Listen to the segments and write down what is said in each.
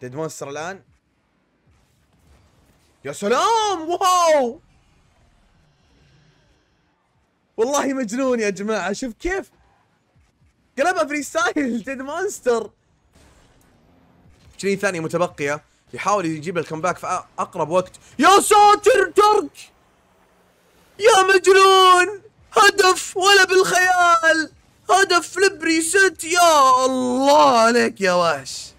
ديد مونستر الان يا سلام واو والله مجنون يا جماعه شوف كيف قلبها فري ستايل ديد مونستر 20 ثانيه متبقيه يحاول يجيب الكمباك في اقرب وقت يا ساتر ترك يا مجنون هدف ولا بالخيال هدف لبريست يا الله عليك يا وحش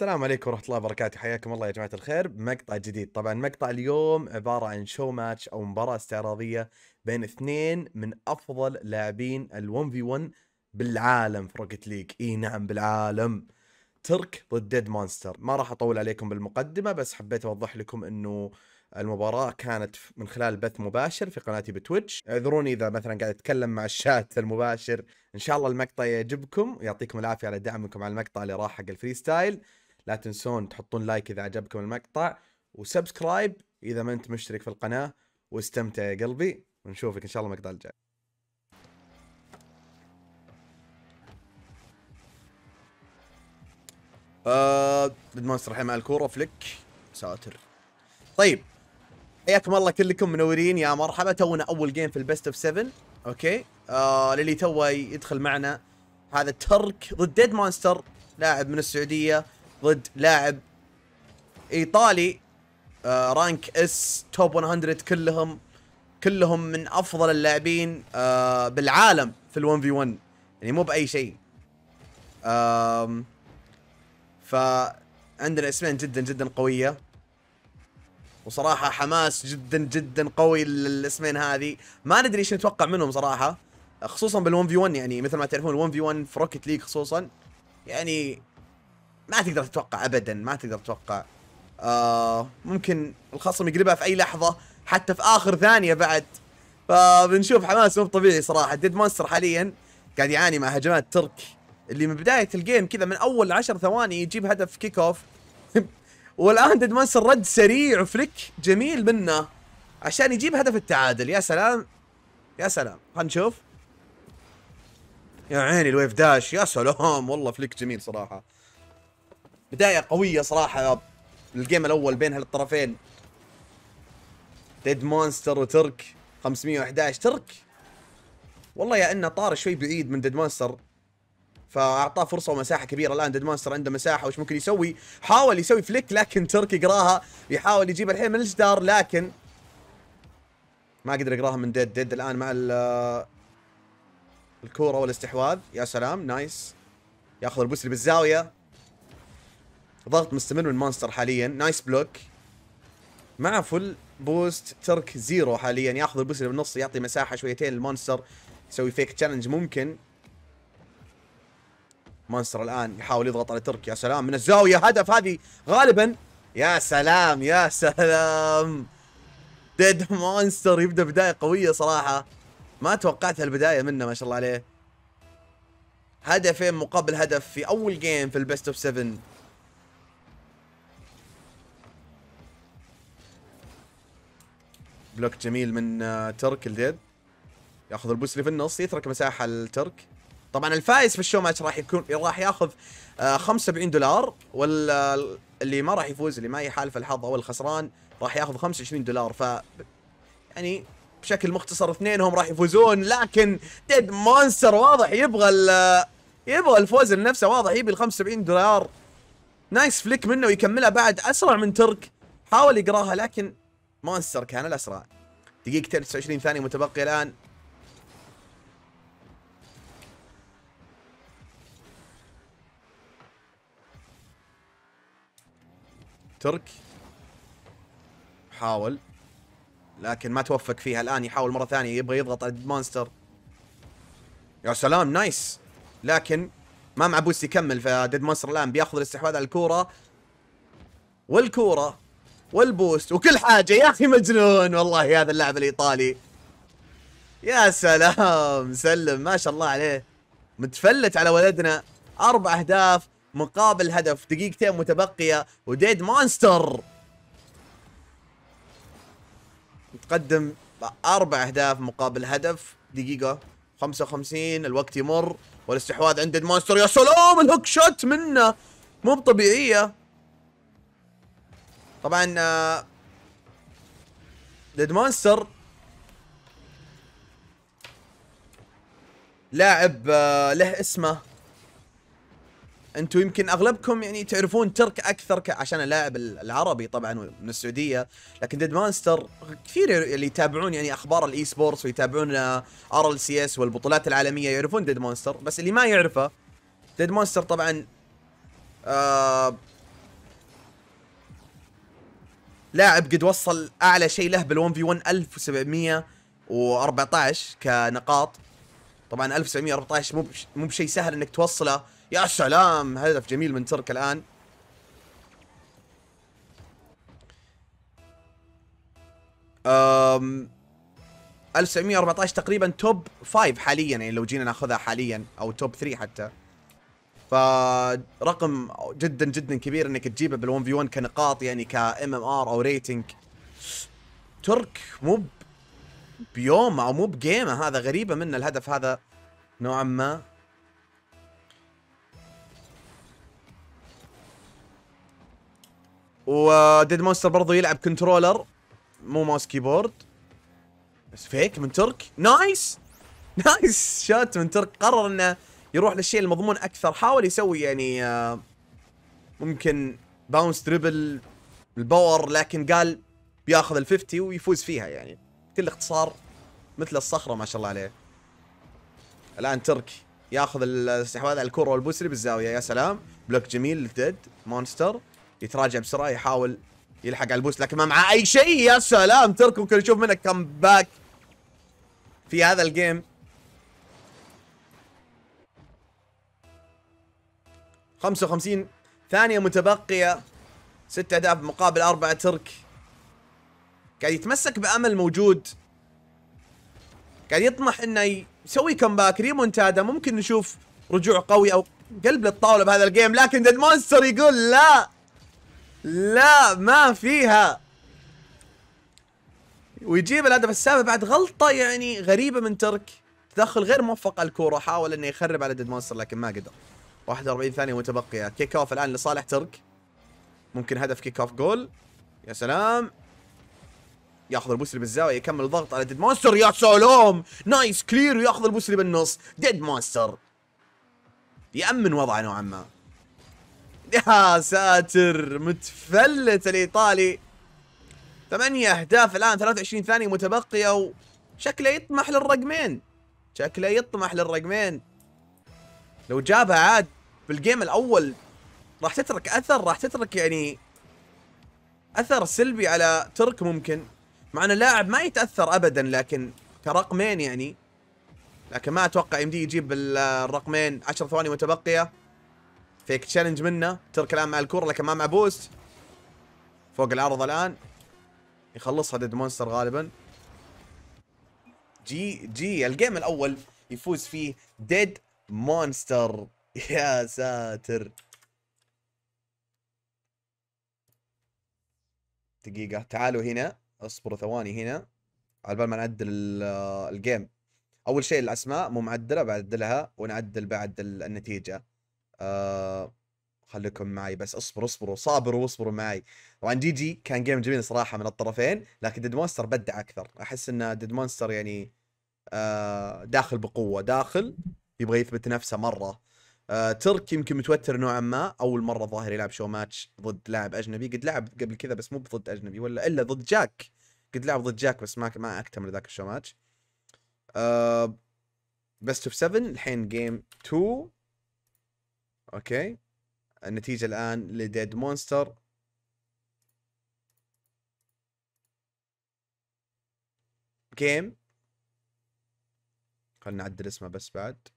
السلام عليكم ورحمة الله وبركاته حياكم الله يا جماعة الخير بمقطع جديد طبعا مقطع اليوم عبارة عن شو ماتش أو مباراة استعراضية بين اثنين من أفضل لاعبين ال1 في 1 بالعالم في روكت ليج اي نعم بالعالم ترك ضد ديد مونستر ما راح أطول عليكم بالمقدمة بس حبيت أوضح لكم أنه المباراة كانت من خلال بث مباشر في قناتي بتويتش اعذروني إذا مثلا قاعد أتكلم مع الشات المباشر إن شاء الله المقطع يعجبكم ويعطيكم العافية على دعمكم على المقطع اللي راح حق الفريستايل لا تنسون تحطون لايك اذا عجبكم المقطع وسبسكرايب اذا ما انت مشترك في القناه واستمتع يا قلبي ونشوفك ان شاء الله المقطع الجاي ااا مونستر الحين مع الكوره فليك ساتر طيب حياكم الله كلكم منورين يا مرحبا تونا اول جيم في البيست اوف 7 اوكي آه للي تو يدخل معنا هذا الترك ضد ديد مونستر لاعب من السعوديه ضد لاعب ايطالي آه رانك اس توب 100 كلهم كلهم من افضل اللاعبين آه بالعالم في ال1 في 1 يعني مو باي شيء فعندنا اسمين جدا جدا قويه وصراحه حماس جدا جدا قوي للاسمين هذه ما ندري ايش نتوقع منهم صراحه خصوصا بال1 في 1 يعني مثل ما تعرفون ال1 في 1 في روكيت ليج خصوصا يعني ما تقدر تتوقع ابدا ما تقدر تتوقع آه ممكن الخصم يقلبها في اي لحظه حتى في اخر ثانيه بعد فبنشوف حماس مو طبيعي صراحه ديد مونستر حاليا قاعد يعاني مع هجمات ترك اللي من بدايه الجيم كذا من اول عشر ثواني يجيب هدف كيك اوف والان ديد مونستر رد سريع وفليك جميل منه عشان يجيب هدف التعادل يا سلام يا سلام خلينا نشوف يا عيني الويف داش يا سلام والله فليك جميل صراحه بداية قوية صراحة الجيم الأول بين هالطرفين ديد مونستر وترك 511 ترك والله يا انه طار شوي بعيد من ديد مونستر فاعطاه فرصه ومساحه كبيره الان ديد مونستر عنده مساحه وش ممكن يسوي حاول يسوي فليك لكن ترك يقراها يحاول يجيب الحين من الجدار لكن ما قدر يقراها من ديد ديد الان مع الكوره والاستحواذ يا سلام نايس ياخذ البوسري بالزاويه ضغط مستمر من مانستر حاليا نايس بلوك مع فل بوست ترك زيرو حاليا ياخذ البوست اللي بالنص يعطي مساحه شويتين للمونستر يسوي فيك تشالنج ممكن مونستر الان يحاول يضغط على ترك يا سلام من الزاويه هدف هذه غالبا يا سلام يا سلام ديد مونستر يبدا بدايه قويه صراحه ما توقعت هالبدايه منه ما شاء الله عليه هدفين مقابل هدف في اول جيم في البيست اوف 7 بلوك جميل من آه، ترك الديد ياخذ البوس اللي في النص يترك مساحه لترك طبعا الفائز في الشو ماتش راح يكون راح ياخذ 75 آه، دولار واللي آه، ما راح يفوز اللي ما يحالف الحظ او الخسران راح ياخذ 25 دولار ف يعني بشكل مختصر اثنينهم راح يفوزون لكن ديد مونستر واضح يبغى يبغى الفوز لنفسه واضح يبي ال 75 دولار نايس فليك منه ويكملها بعد اسرع من ترك حاول يقراها لكن مونستر كان الأسرع دقيقتين 29 ثانية متبقية الآن ترك حاول لكن ما توفق فيها الآن يحاول مرة ثانية يبغى يضغط على مونستر يا سلام نايس لكن ما معبوس يكمل فديد مونستر الآن بياخذ الاستحواذ على الكورة والكورة والبوست وكل حاجة يا أخي مجنون والله هذا اللاعب الإيطالي يا سلام سلم ما شاء الله عليه متفلت على ولدنا أربع أهداف مقابل هدف دقيقتين متبقية وديد مونستر متقدم أربع أهداف مقابل هدف دقيقة 55 الوقت يمر والاستحواذ عند ديد مونستر يا سلام الهوك شوت منه مو طبيعيه طبعا ديد آه، مونستر لاعب آه، له اسمه انتم يمكن اغلبكم يعني تعرفون ترك اكثر عشان اللاعب العربي طبعا من السعوديه لكن ديد مانستر كثير اللي يتابعون يعني اخبار الاي سبورتس ويتابعون ار ال سي اس والبطولات العالميه يعرفون ديد مانستر بس اللي ما يعرفه ديد مانستر طبعا آه لاعب قد وصل اعلى شيء له بال1 في 1 1714 كنقاط طبعا 1714 مو مو بشيء سهل انك توصله يا سلام هدف جميل من ترك الان أم 1914 تقريبا توب 5 حاليا يعني لو جينا ناخذها حاليا او توب 3 حتى فرقم جدا جدا كبير انك تجيبه بال1 في 1 كنقاط يعني كام ام ار او ريتنج ترك مو بيومه او مو بجيمه هذا غريبه منه الهدف هذا نوعا ما وديد مونستر برضو يلعب كنترولر مو ماوس كيبورد بس فيك من ترك نايس نايس شات من ترك قرر انه يروح للشيء المضمون اكثر حاول يسوي يعني آه، ممكن باونس دربل الباور لكن قال بياخذ ال 50 ويفوز فيها يعني بكل اختصار مثل الصخره ما شاء الله عليه الان تركي ياخذ الاستحواذ على الكره والبوسري بالزاويه يا سلام بلوك جميل للديد مونستر يتراجع بسرعه يحاول يلحق على البوس لكن ما معه اي شيء يا سلام ترك ممكن يشوف منك كم باك في هذا الجيم 55 ثانية متبقية اهداف مقابل اربعة ترك قاعد يتمسك بأمل موجود قاعد يطمح انه يسوي كمباك ريمونتادا ممكن نشوف رجوع قوي او قلب للطاولة بهذا الجيم لكن ديد مونستر يقول لا لا ما فيها ويجيب الهدف السابع بعد غلطة يعني غريبة من ترك تدخل غير موفق على الكورة حاول انه يخرب على ديد مونستر لكن ما قدر 41 ثانية متبقية كيك اوف الآن لصالح ترك ممكن هدف كيك اوف جول يا سلام ياخذ البوسري بالزاوية يكمل الضغط على ديد مونستر يا سلام نايس كلير وياخذ البوسري بالنص ديد مونستر يأمن وضعه نوعا ما يا ساتر متفلت الإيطالي ثمانية أهداف الآن 23 ثانية متبقية وشكله يطمح للرقمين شكله يطمح للرقمين لو جابها عاد بالجيم الاول راح تترك اثر راح تترك يعني اثر سلبي على ترك ممكن مع انه لاعب ما يتاثر ابدا لكن كرقمين يعني لكن ما اتوقع يمدي يجيب الرقمين 10 ثواني متبقيه فيك تشالنج منه ترك الان مع الكره لكن ما مع بوست فوق العرض الان يخلصها ديد مونستر غالبا جي جي الجيم الاول يفوز فيه ديد مونستر يا ساتر دقيقة تعالوا هنا اصبروا ثواني هنا على بال ما نعدل الجيم آه، اول شيء الاسماء مو معدله بعدلها ونعدل بعد النتيجه أه خليكم معي بس اصبروا اصبروا صابروا واصبروا معي طبعا جي جي كان جيم جميل صراحه من الطرفين لكن ديد مونستر بدع اكثر احس ان ديد مونستر يعني أه داخل بقوه داخل يبغى يثبت نفسه مره آه ترك يمكن متوتر نوعا ما اول مره ظاهر يلعب شو ماتش ضد لاعب اجنبي قد لعب قبل كذا بس مو ضد اجنبي ولا الا ضد جاك قد لعب ضد جاك بس ما ما اكتمل ذاك الشو ماتش بس اوف 7 الحين جيم 2 اوكي النتيجه الان لديد مونستر جيم خلنا نعدل اسمه بس بعد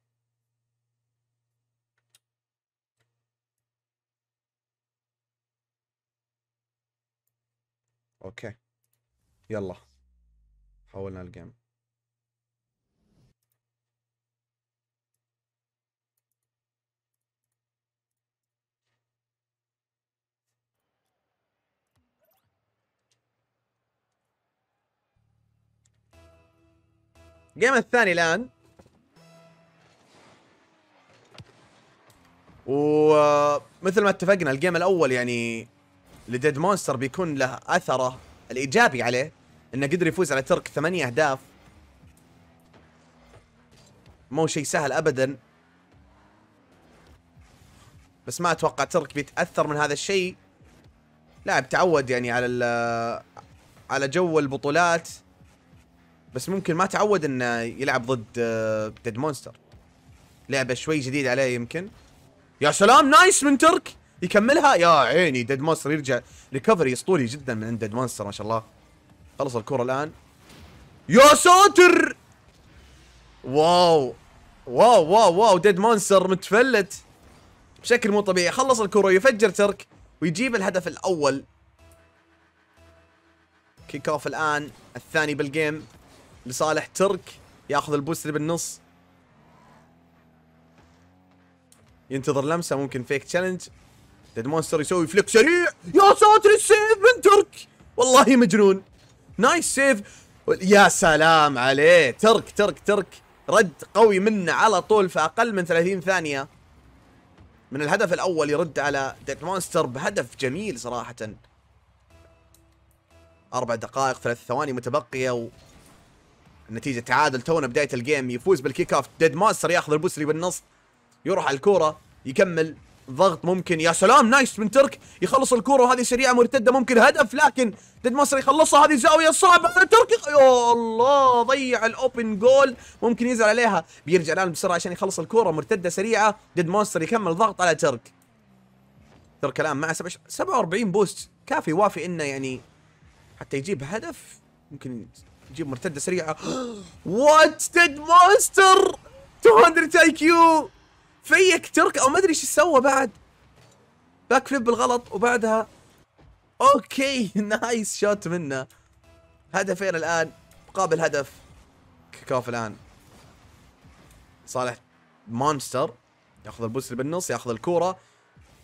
اوكي يلا حولنا الجيم الجيم الثاني الان ومثل ما اتفقنا الجيم الاول يعني لديد مونستر بيكون له اثره الايجابي عليه انه قدر يفوز على ترك ثمانية اهداف مو شيء سهل ابدا بس ما اتوقع ترك بيتاثر من هذا الشيء لاعب تعود يعني على على جو البطولات بس ممكن ما تعود انه يلعب ضد آه، ديد مونستر لعبه شوي جديده عليه يمكن يا سلام نايس من ترك يكملها يا عيني ديد مونستر يرجع ريكفري اسطوري جدا من عند ديد مونستر ما شاء الله خلص الكرة الان يا ساتر واو واو واو واو ديد مونستر متفلت بشكل مو طبيعي خلص الكرة يفجر ترك ويجيب الهدف الاول كيك اوف الان الثاني بالجيم لصالح ترك ياخذ البوست اللي بالنص ينتظر لمسه ممكن فيك تشالنج ديد مونستر يسوي فليك سريع يا ساتر السيف من ترك والله مجنون نايس سيف يا سلام عليه ترك ترك ترك رد قوي منه على طول في اقل من 30 ثانيه من الهدف الاول يرد على ديد مونستر بهدف جميل صراحه اربع دقائق ثلاث ثواني متبقيه و النتيجه تعادل تونا بدايه الجيم يفوز بالكيك اوف ديد مونستر ياخذ البوسري بالنص يروح على الكوره يكمل ضغط ممكن يا سلام نايس من ترك يخلص الكوره وهذه سريعه مرتده ممكن هدف لكن ديد مصر يخلصها هذه زاويه صعبه ترك يا الله ضيع الاوبن جول ممكن ينزل عليها بيرجع الان بسرعه عشان يخلص الكوره مرتده سريعه ديد مونستر يكمل ضغط على ترك ترك الان مع 47 بوست كافي وافي انه يعني حتى يجيب هدف ممكن يجيب مرتده سريعه وات ديد مونستر 200 اي كيو فيك ترك او ما ادري ايش سوى بعد باك فليب بالغلط وبعدها اوكي نايس شوت منه هدفين الان مقابل هدف كاف الان صالح مونستر ياخذ البوست اللي بالنص ياخذ الكوره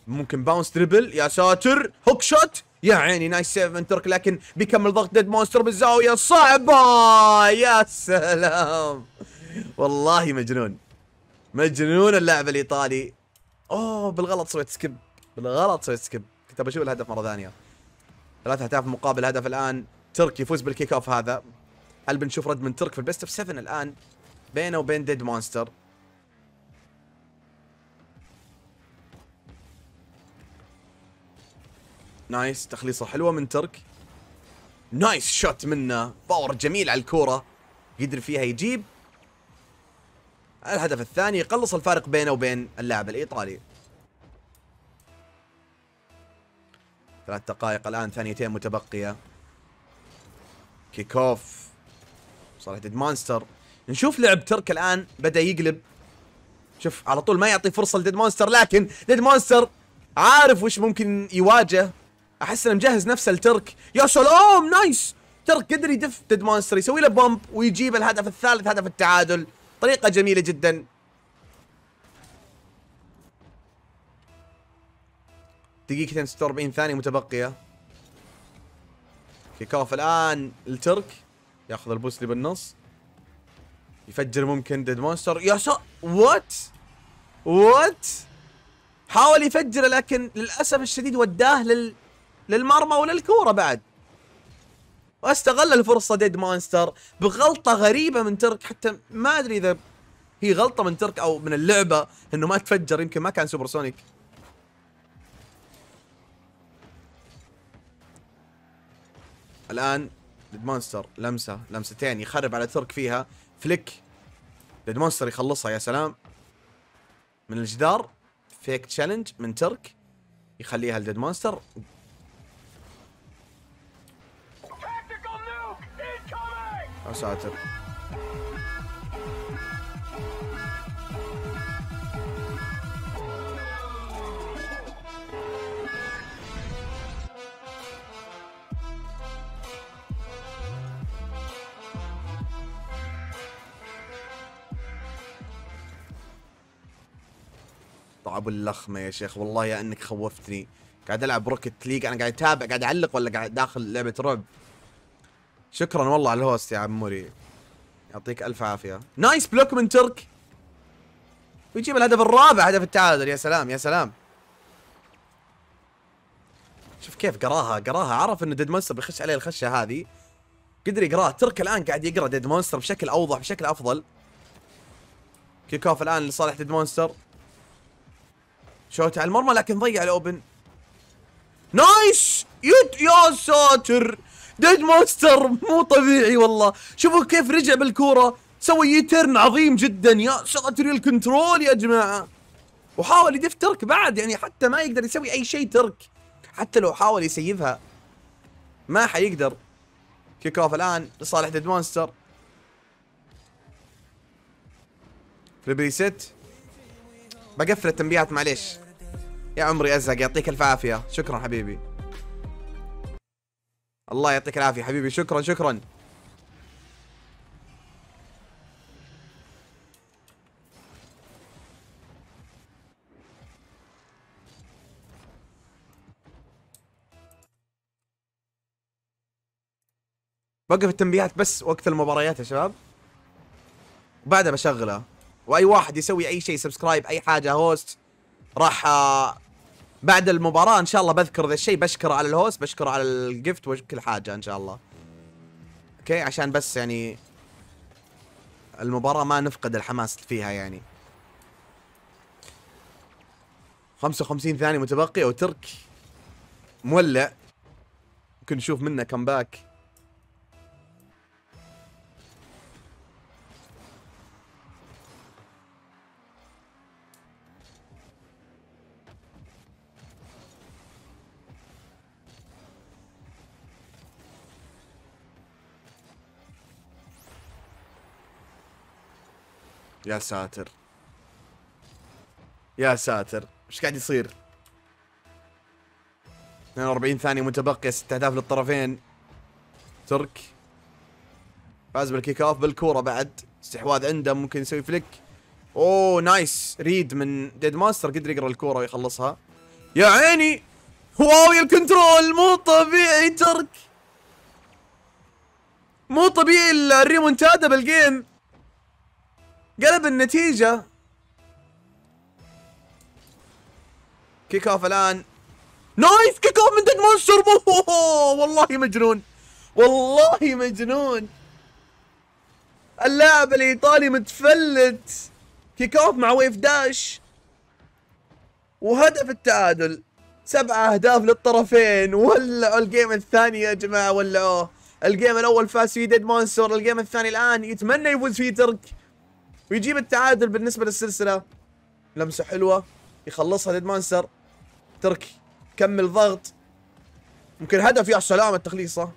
ممكن باونس دربل يا ساتر هوك شوت يا عيني نايس سيف من ترك لكن بيكمل ضغط ديد مونستر بالزاويه صعبه يا سلام والله مجنون مجنون اللاعب الايطالي اوه بالغلط سويت سكيب بالغلط سويت سكيب كنت بشوف الهدف مره ثانيه ثلاث اهداف مقابل هدف الان ترك يفوز بالكيك اوف هذا هل بنشوف رد من ترك في البيست اوف 7 الان بينه وبين ديد مونستر نايس تخليصه حلوه من ترك نايس شوت منه باور جميل على الكوره قدر فيها يجيب الهدف الثاني يقلص الفارق بينه وبين اللاعب الإيطالي ثلاث دقائق الآن ثانيتين متبقية كيك اوف صالح ديد مانستر نشوف لعب ترك الآن بدأ يقلب شوف على طول ما يعطي فرصة لديد مانستر لكن ديد مانستر عارف وش ممكن يواجه احس انه مجهز نفسه لترك يا سلام نايس ترك قدر يدف ديد مانستر يسوي له بومب ويجيب الهدف الثالث هدف التعادل طريقة جميلة جدا دقيقتين 46 ثانية متبقية كيك اوف الان الترك ياخذ البوس اللي بالنص يفجر ممكن ديد مونستر يا سا وات وات حاول يفجر لكن للاسف الشديد وداه لل للمرمى وللكوره بعد واستغل الفرصه ديد مانستر بغلطه غريبه من ترك حتى ما ادري اذا هي غلطه من ترك او من اللعبه انه ما تفجر يمكن ما كان سوبر سونيك الان ديد مانستر لمسه لمستين يخرب على ترك فيها فليك ديد مانستر يخلصها يا سلام من الجدار فيك تشالنج من ترك يخليها لديد مانستر يا ساتر طعب اللخمه يا شيخ والله يا انك خوفتني قاعد العب روكت ليج انا قاعد اتابع قاعد اعلق ولا قاعد داخل لعبه رعب شكرا والله على الهوست يا عموري يعطيك الف عافيه نايس بلوك من ترك ويجيب الهدف الرابع هدف التعادل يا سلام يا سلام شوف كيف قراها قراها عرف انه ديد مونستر بيخش عليه الخشه هذه قدر يقراها ترك الان قاعد يقرا ديد مونستر بشكل اوضح بشكل افضل كيك اوف الان لصالح ديد مونستر شوت على المرمى لكن ضيع الاوبن نايس يا ساتر ديد مونستر مو طبيعي والله شوفوا كيف رجع بالكوره سوى يترن عظيم جدا يا ساتر الكنترول يا جماعه وحاول يدف ترك بعد يعني حتى ما يقدر يسوي اي شيء ترك حتى لو حاول يسيفها ما حيقدر كيك اوف الان لصالح ديد مونستر فليب ست بقفل التنبيهات معليش يا عمري ازهق يعطيك الف عافيه شكرا حبيبي الله يعطيك العافيه حبيبي شكرا شكرا بوقف التنبيهات بس وقت المباريات يا شباب وبعدها بشغله واي واحد يسوي اي شيء سبسكرايب اي حاجه هوست راح آه، بعد المباراه ان شاء الله بذكر ذا الشيء بشكره على الهوست بشكره على الجفت وكل حاجه ان شاء الله اوكي عشان بس يعني المباراه ما نفقد الحماس فيها يعني 55 ثانيه متبقيه وترك مولع ممكن نشوف منه كمباك يا ساتر يا ساتر ايش قاعد يصير 42 ثانية متبقية ست اهداف للطرفين ترك فاز بالكيك اوف بالكورة بعد استحواذ عنده ممكن يسوي فليك اوه نايس ريد من ديد ماستر قدر يقرا الكورة ويخلصها يا عيني واو يا الكنترول مو طبيعي ترك مو طبيعي الريمونتادا بالجيم قلب النتيجة كيك اوف الان نايس كيك اوف من ديد مونستر والله مجنون والله مجنون اللاعب الايطالي متفلت كيك اوف مع ويف داش وهدف التعادل سبعة اهداف للطرفين ولعوا الجيم الثاني يا جماعة ولعوه الجيم الاول فاز فيه ديد مونستر الجيم الثاني الان يتمنى يفوز فيه ترك ويجيب التعادل بالنسبه للسلسله لمسه حلوه يخلصها مانستر تركي كمل ضغط ممكن هدف يا سلام التخليصه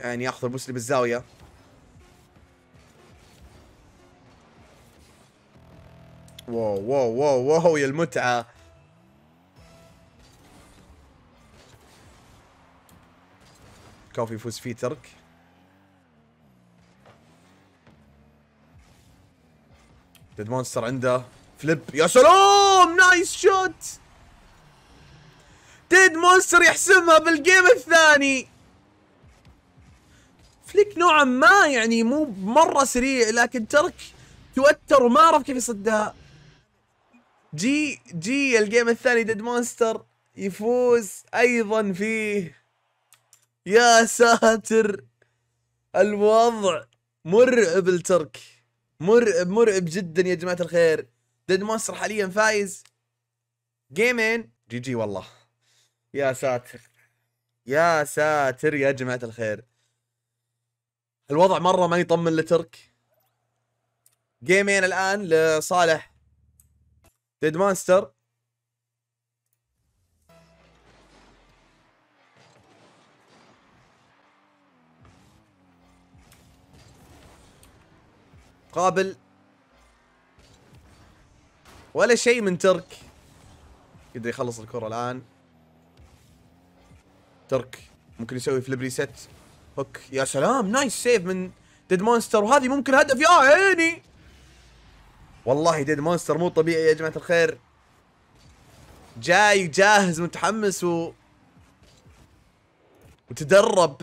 يعني ياخذ المسلم بالزاويه واو واو واو واو يا المتعه كوفي يفوز فيه ترك ديد مونستر عنده فليب يا سلام نايس شوت ديد مونستر يحسمها بالجيم الثاني فليك نوعا ما يعني مو مره سريع لكن ترك توتر وما عرف كيف يصدها جي جي الجيم الثاني ديد مونستر يفوز ايضا فيه يا ساتر الوضع مرعب الترك مرعب مرعب جدا يا جماعه الخير ديد مونستر حاليا فايز جيمين جي جي والله يا ساتر يا ساتر يا جماعه الخير الوضع مره ما يطمن لترك جيمين الان لصالح ديد مونستر مقابل ولا شيء من ترك يقدر يخلص الكرة الآن ترك ممكن يسوي فليب ريست هوك يا سلام نايس سيف من ديد مونستر وهذه ممكن هدف يا عيني والله ديد مونستر مو طبيعي يا جماعة الخير جاي جاهز متحمس و وتدرب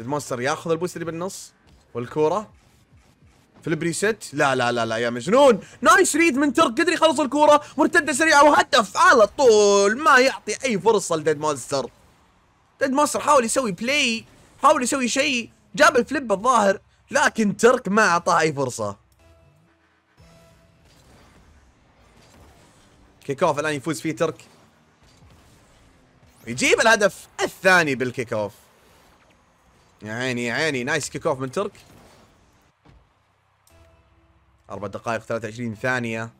المونستر ياخذ البوست اللي بالنص والكوره في البريست لا لا لا لا يا مجنون نايس ريد من ترك قدر يخلص الكوره مرتده سريعه وهدف على طول ما يعطي اي فرصه لديد مونستر ديد مونستر حاول يسوي بلاي حاول يسوي شيء جاب الفليب الظاهر لكن ترك ما اعطاه اي فرصه كيك اوف الان يفوز فيه ترك يجيب الهدف الثاني بالكيك اوف يا عيني يا عيني نايس كيك اوف من ترك اربع دقائق 23 ثانية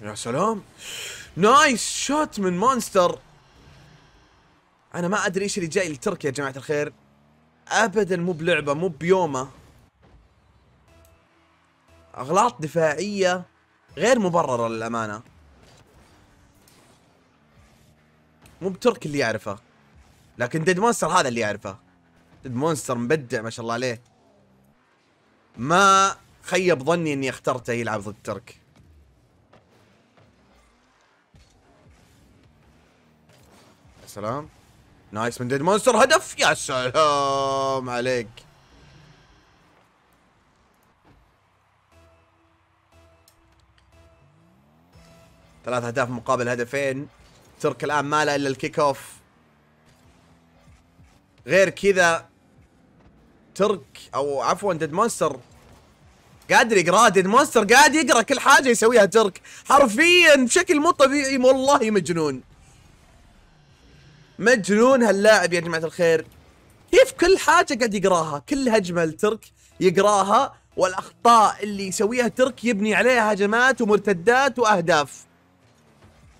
يا سلام نايس شوت من مونستر انا ما ادري ايش اللي جاي لترك يا جماعة الخير ابدا مو بلعبة مو بيومه أغلاط دفاعية غير مبررة للأمانة مو بترك اللي يعرفه لكن ديد مونستر هذا اللي يعرفه ديد مونستر مبدع ما شاء الله عليه ما خيب ظني اني اخترته يلعب ضد ترك يا سلام نايس من ديد مونستر هدف يا سلام عليك ثلاث اهداف مقابل هدفين ترك الان ما له الا الكيك اوف غير كذا ترك او عفوا ديد مونستر قادر يقرا ديد مونستر قاعد يقرا كل حاجه يسويها ترك حرفيا بشكل مو طبيعي والله مجنون مجنون هاللاعب يا جماعه الخير كيف كل حاجه قاعد يقراها كل هجمه لترك يقراها والاخطاء اللي يسويها ترك يبني عليها هجمات ومرتدات واهداف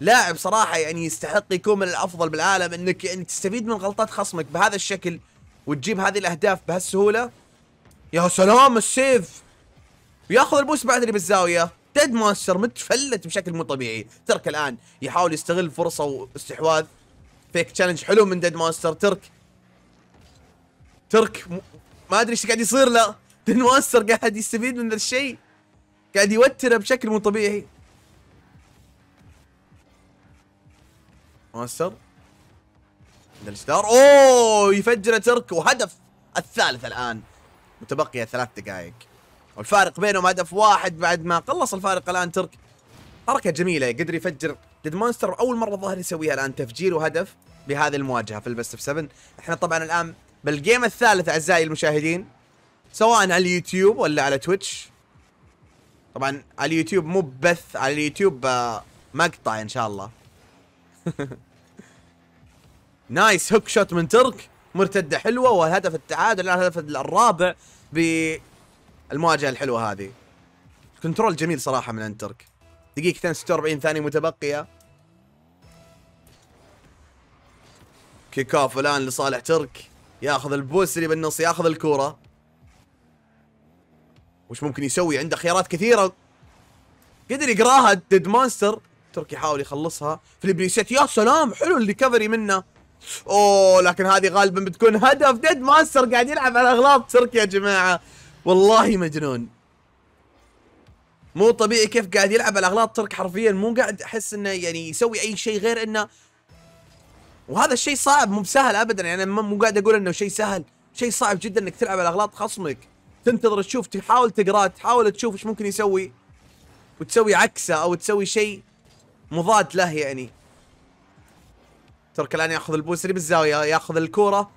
لاعب صراحه يعني يستحق يكون من الافضل بالعالم انك انك يعني تستفيد من غلطات خصمك بهذا الشكل وتجيب هذه الاهداف بهالسهوله يا سلام السيف ياخذ البوس اللي بالزاويه ديد ماستر متفلت بشكل مو طبيعي ترك الان يحاول يستغل فرصه واستحواذ فيك تشالنج حلو من ديد ماستر ترك ترك ما ادري ايش قاعد يصير له ديد ماستر قاعد يستفيد من ذا الشيء قاعد يوتره بشكل مو طبيعي ماستر عند الجدار اوه يفجر ترك وهدف الثالث الان متبقيه ثلاث دقائق والفارق بينهم هدف واحد بعد ما قلص الفارق الان ترك حركة جميلة قدر يفجر ديد مونستر أول مرة الظاهر يسويها الآن تفجير وهدف بهذه المواجهة في البست اوف 7 احنا طبعا الآن بالجيم الثالث أعزائي المشاهدين سواء على اليوتيوب ولا على تويتش طبعا على اليوتيوب مو بث على اليوتيوب آه، مقطع إن شاء الله نايس هوك شوت من ترك مرتده حلوه والهدف التعادل الهدف الرابع بالمواجهه الحلوه هذه كنترول جميل صراحه من انترك دقيقتين 46 ثانيه متبقيه كيك اوف الان لصالح ترك ياخذ البوسري بالنص ياخذ الكوره وش ممكن يسوي عنده خيارات كثيره قدر يقراها ديد مونستر تركي يحاول يخلصها في البريسيت يا سلام حلو الريكفري منه اوه لكن هذه غالبا بتكون هدف ديد ماستر قاعد يلعب على اغلاط تركي يا جماعه والله مجنون مو طبيعي كيف قاعد يلعب على اغلاط ترك حرفيا مو قاعد احس انه يعني يسوي اي شيء غير انه وهذا الشيء صعب مو بسهل ابدا يعني انا مو قاعد اقول انه شيء سهل شيء صعب جدا انك تلعب على اغلاط خصمك تنتظر تشوف تحاول تقرا تحاول تشوف ايش ممكن يسوي وتسوي عكسه او تسوي شيء مضاد له يعني ترك الان ياخذ البوسري بالزاويه ياخذ الكوره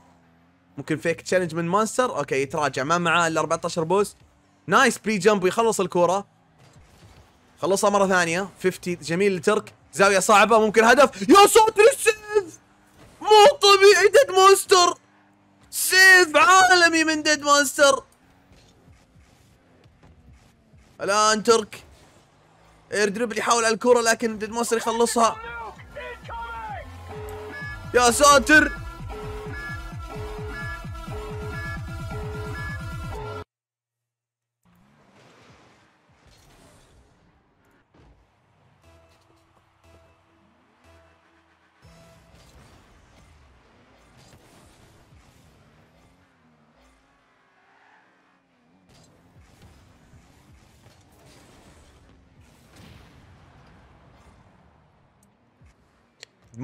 ممكن فيك تشالنج من مانستر اوكي يتراجع ما معاه الا 14 بوس نايس بري جمب ويخلص الكوره خلصها مره ثانيه 50 جميل لترك زاويه صعبه ممكن هدف يا ساتر السيف مو طبيعي ديد مونستر سيف عالمي من ديد مونستر الان ترك اير يردربل يحاول على الكرة لكن ديد موستر يخلصها يا ساتر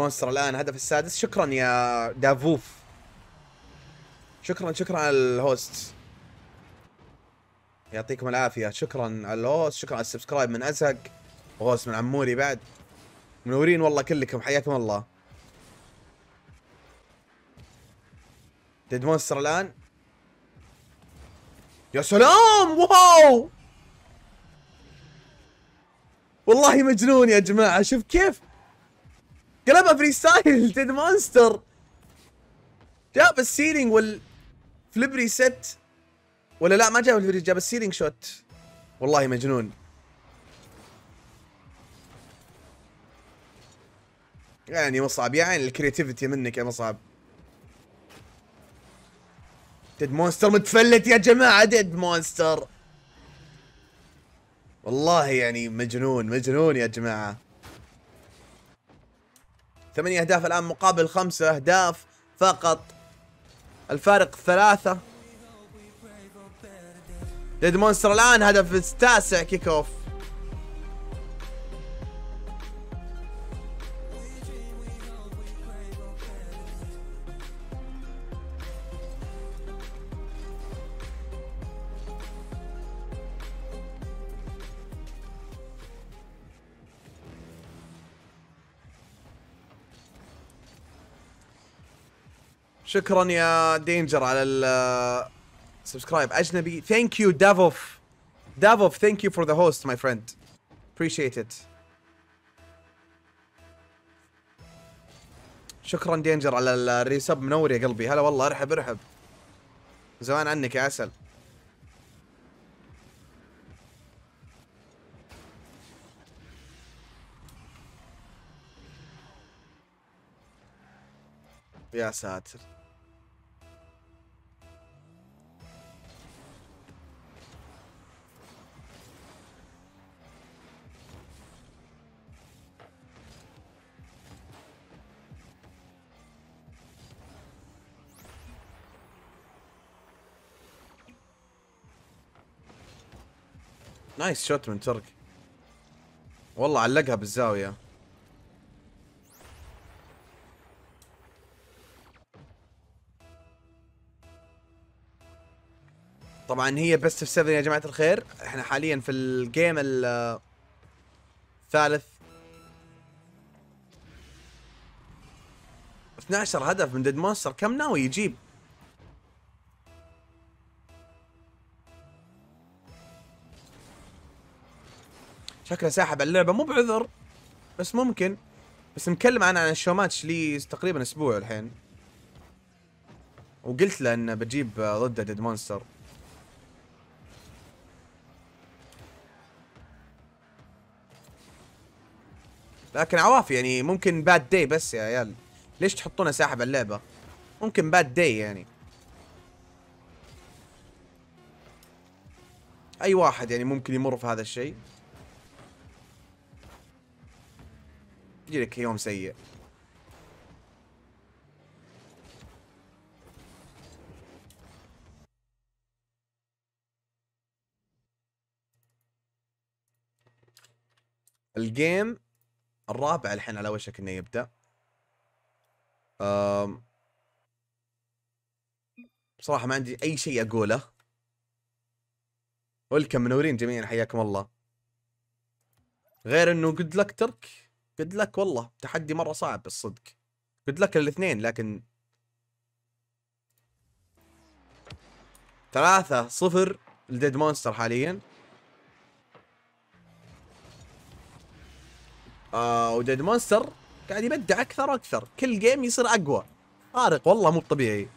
مونستر الان هدف السادس شكرا يا دافوف شكرا شكرا على الهوست يعطيكم العافيه شكرا على الهوست شكرا على السبسكرايب من ازهق وهوست من عموري بعد منورين والله كلكم حياكم الله ديد مونستر الان يا سلام واو والله مجنون يا جماعه شوف كيف قلبها فري ستايل تيد مونستر جاب السيلينج والفليب ريست ولا لا ما جاب الفليب جاب السيلينج شوت والله مجنون يعني مصعب يعني الكريتيفيتي منك يا مصعب ديد مونستر متفلت يا جماعة ديد مونستر والله يعني مجنون مجنون يا جماعة ثمانية أهداف الآن مقابل خمسة أهداف فقط الفارق ثلاثة ديد مونستر الآن هدف التاسع كيك أوف شكرا يا دينجر على السبسكرايب اجنبي ثانك يو دافوف دافوف ثانك يو فور ذا هوست ماي فريند ابريشيت ات شكرا دينجر على الريسب منور يا قلبي هلا والله ارحب ارحب زمان عنك يا عسل يا ساتر نايس شوت من ترك والله علقها بالزاوية طبعا هي بيست اوف 7 يا جماعة الخير احنا حاليا في الجيم الثالث 12 هدف من ديد مونستر كم ناوي يجيب شكله ساحب على اللعبه مو بعذر بس ممكن بس مكلم انا عن الشوماتش لي تقريبا اسبوع الحين وقلت له ان بجيب ضده ديد مونستر لكن عوافي يعني ممكن باد داي بس يا عيال ليش تحطونه ساحب على اللعبه ممكن باد داي يعني اي واحد يعني ممكن يمر في هذا الشيء يجي لك يوم سيء الجيم الرابع الحين على وشك انه يبدا أم بصراحه ما عندي اي شيء اقوله ولكم منورين جميعا حياكم الله غير انه قد لك ترك قد لك والله تحدي مره صعب الصدق قد لك الاثنين لكن ثلاثة صفر الديد مونستر حاليا آه وديد مونستر قاعد يبدع اكثر واكثر كل جيم يصير اقوى طارق والله مو طبيعي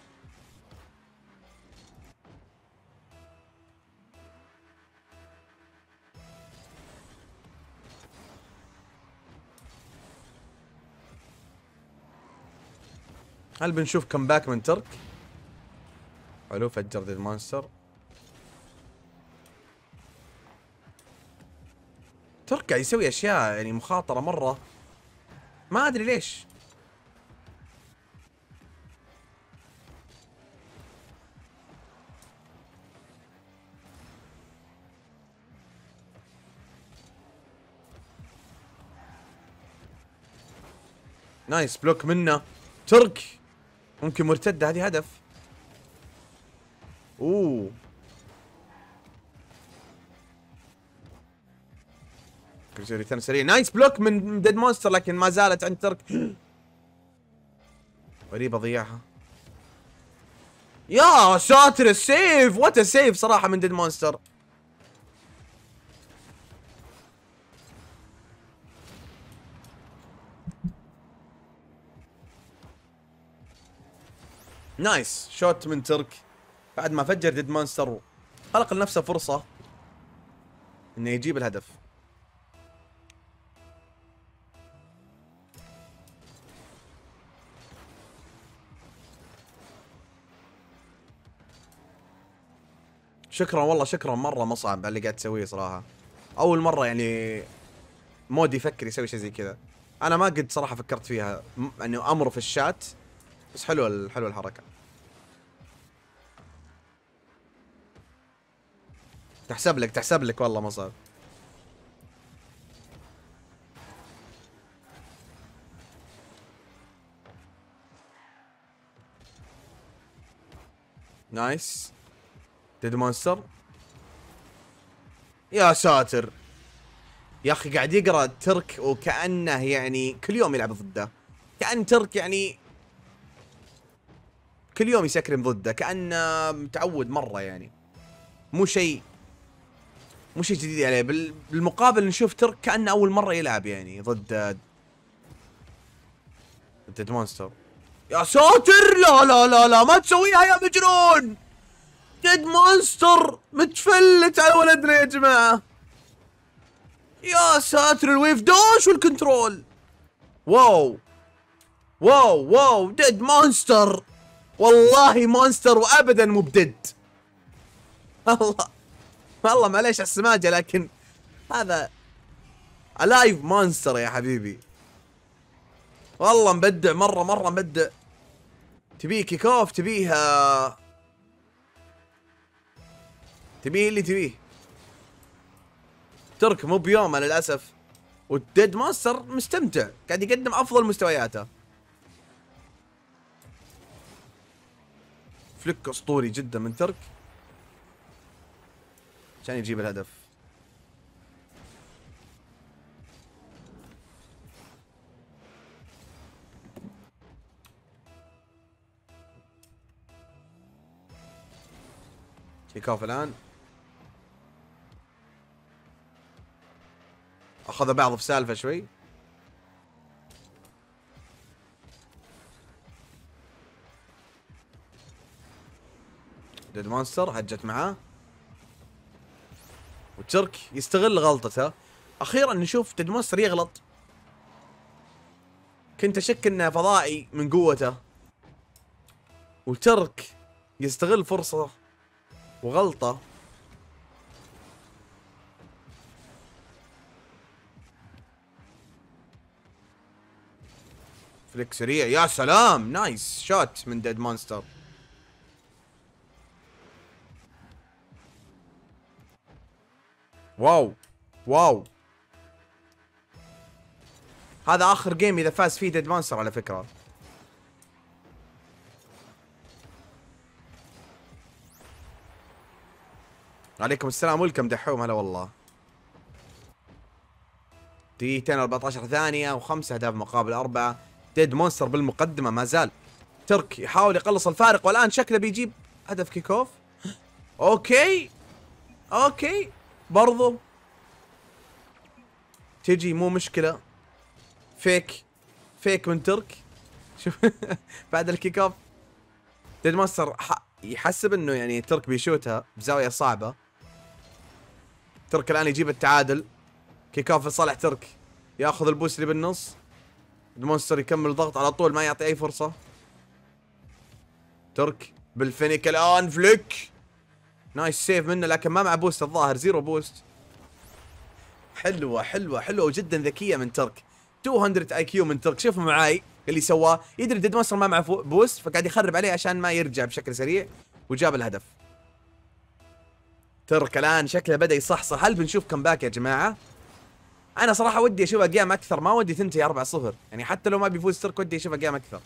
هل بنشوف كمباك من ترك حلو فجر ذي المونستر ترك قاعد يسوي اشياء يعني مخاطره مره ما ادري ليش نايس بلوك منه ترك ممكن مرتده هذه هدف اوه كريستيانو سريع نايس بلوك من ديد مونستر لكن ما زالت عند ترك غريبه ضيعها يا ساتر السيف وات سيف صراحه من ديد مونستر نايس شوت من ترك بعد ما فجر ديد مانستر خلق لنفسه فرصة انه يجيب الهدف شكرا والله شكرا مرة مصعب على اللي قاعد تسويه صراحة أول مرة يعني مود يفكر يسوي شيء زي كذا أنا ما قد صراحة فكرت فيها أنه يعني أمر في الشات بس حلوة حلوة الحركة تحسب لك تحسب لك والله مصعب نايس ديد مونستر يا ساتر يا اخي قاعد يقرا ترك وكانه يعني كل يوم يلعب ضده كان ترك يعني كل يوم يسكرم ضده كانه متعود مره يعني مو شيء مو شيء جديد عليه يعني، بالمقابل نشوف ترك كانه اول مره يلعب يعني ضد ضد مونستر يا ساتر لا لا لا لا ما تسويها يا مجنون ديد مونستر متفلت على ولدنا يا جماعه يا ساتر الويف دوش والكنترول واو واو واو ديد مونستر والله مونستر وابدا مو بديد الله والله معليش على السماجه لكن هذا الايف مانستر يا حبيبي والله مبدع مره مره مبدع تبيه كيك اوف تبيه آه، تبيه اللي تبيه ترك مو بيومه للاسف والديد ماستر مستمتع قاعد يقدم افضل مستوياته فليك اسطوري جدا من ترك عشان يجيب الهدف كيك الان اخذ بعض في سالفه شوي ديد مونستر هجت معاه وترك يستغل غلطته اخيرا نشوف تدمستر يغلط كنت اشك انه فضائي من قوته وترك يستغل فرصه وغلطه فليك سريع يا سلام نايس شوت من ديد مونستر واو واو هذا اخر جيم اذا فاز فيه ديد مانستر على فكره عليكم السلام ولكم دحوم هلا والله دقيقتين 14 ثانية وخمسة أهداف مقابل أربعة ديد مونستر بالمقدمة ما زال ترك يحاول يقلص الفارق والآن شكله بيجيب هدف كيكوف أوكي أوكي برضو تجي مو مشكله فيك فيك من ترك شوف بعد الكيك اوف ديد ماستر يحسب انه يعني ترك بيشوتها بزاويه صعبه ترك الان يجيب التعادل كيك اوف لصالح ترك ياخذ البوس اللي بالنص المونستر يكمل ضغط على طول ما يعطي اي فرصه ترك بالفينيكال الان فليك نايس سيف منه لكن ما مع بوست الظاهر زيرو بوست حلوه حلوه حلوه وجدا ذكيه من ترك 200 اي كيو من ترك شوفوا معاي اللي سواه يدري ديد ماستر ما معه بوست فقاعد يخرب عليه عشان ما يرجع بشكل سريع وجاب الهدف ترك الان شكله بدا يصحصح هل بنشوف كمباك يا جماعه انا صراحه ودي اشوف جيم اكثر ما ودي تنتهي 4 0 يعني حتى لو ما بيفوز ترك ودي اشوف جيم اكثر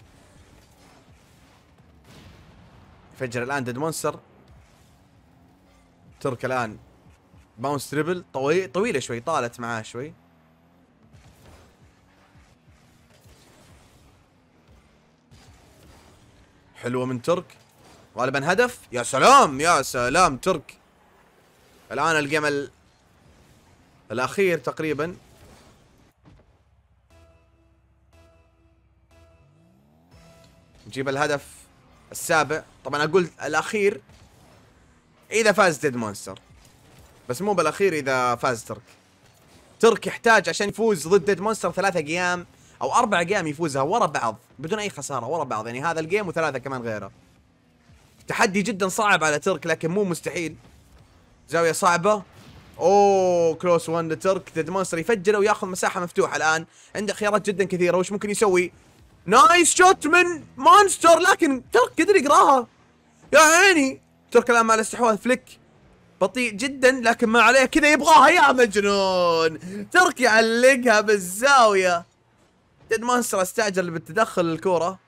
فجر الان ديد مونستر ترك الان باونس تريبل طوي... طويله شوي طالت معاه شوي حلوه من ترك غالبا هدف يا سلام يا سلام ترك الان الجيم ال... الاخير تقريبا نجيب الهدف السابع طبعا اقول الاخير اذا فاز ديد مونستر بس مو بالاخير اذا فاز ترك ترك يحتاج عشان يفوز ضد ديد مونستر ثلاثة قيام او اربع قيام يفوزها ورا بعض بدون اي خساره ورا بعض يعني هذا الجيم وثلاثه كمان غيره تحدي جدا صعب على ترك لكن مو مستحيل زاويه صعبه اوه كلوس 1 لترك ديد مونستر يفجره وياخذ مساحه مفتوحه الان عنده خيارات جدا كثيره وش ممكن يسوي نايس شوت من مونستر لكن ترك قدر يقراها يا عيني ترك الان مع الاستحواذ فليك بطيء جدا لكن ما عليه كذا يبغاها يا مجنون ترك يعلقها بالزاوية ديد مانستر استعجل بالتدخل الكوره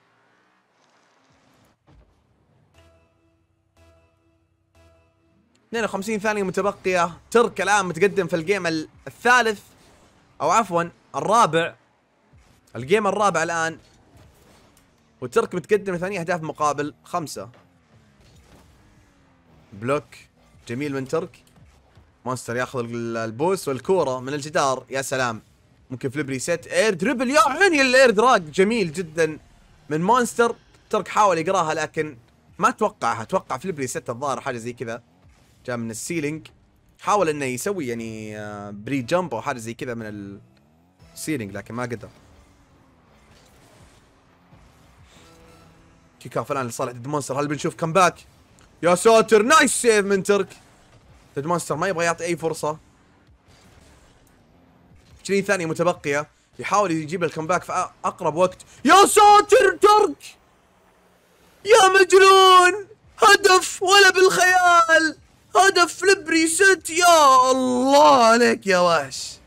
وخمسين ثانية متبقية ترك الآن متقدم في الجيم الثالث أو عفوا الرابع الجيم الرابع الآن وترك متقدم ثانية أهداف مقابل خمسة بلوك جميل من ترك مونستر ياخذ البوس والكوره من الجدار يا سلام ممكن فليب ريسيت اير دربل يا عيني الاير دراج جميل جدا من مونستر ترك حاول يقراها لكن ما توقعها توقع فليب ريسيت الظاهر حاجه زي كذا جاء من السيلينج حاول انه يسوي يعني بري آه، جمب او حاجه زي كذا من السيلينج لكن ما قدر كيك اوف الان لصالح ضد مونستر هل بنشوف كمباك يا ساتر نايس سيف من ترك تج ماستر ما يبغى يعطي اي فرصه 20 ثانيه متبقيه يحاول يجيب الكمباك في اقرب وقت يا ساتر ترك يا مجنون هدف ولا بالخيال هدف لبريست يا الله عليك يا وحش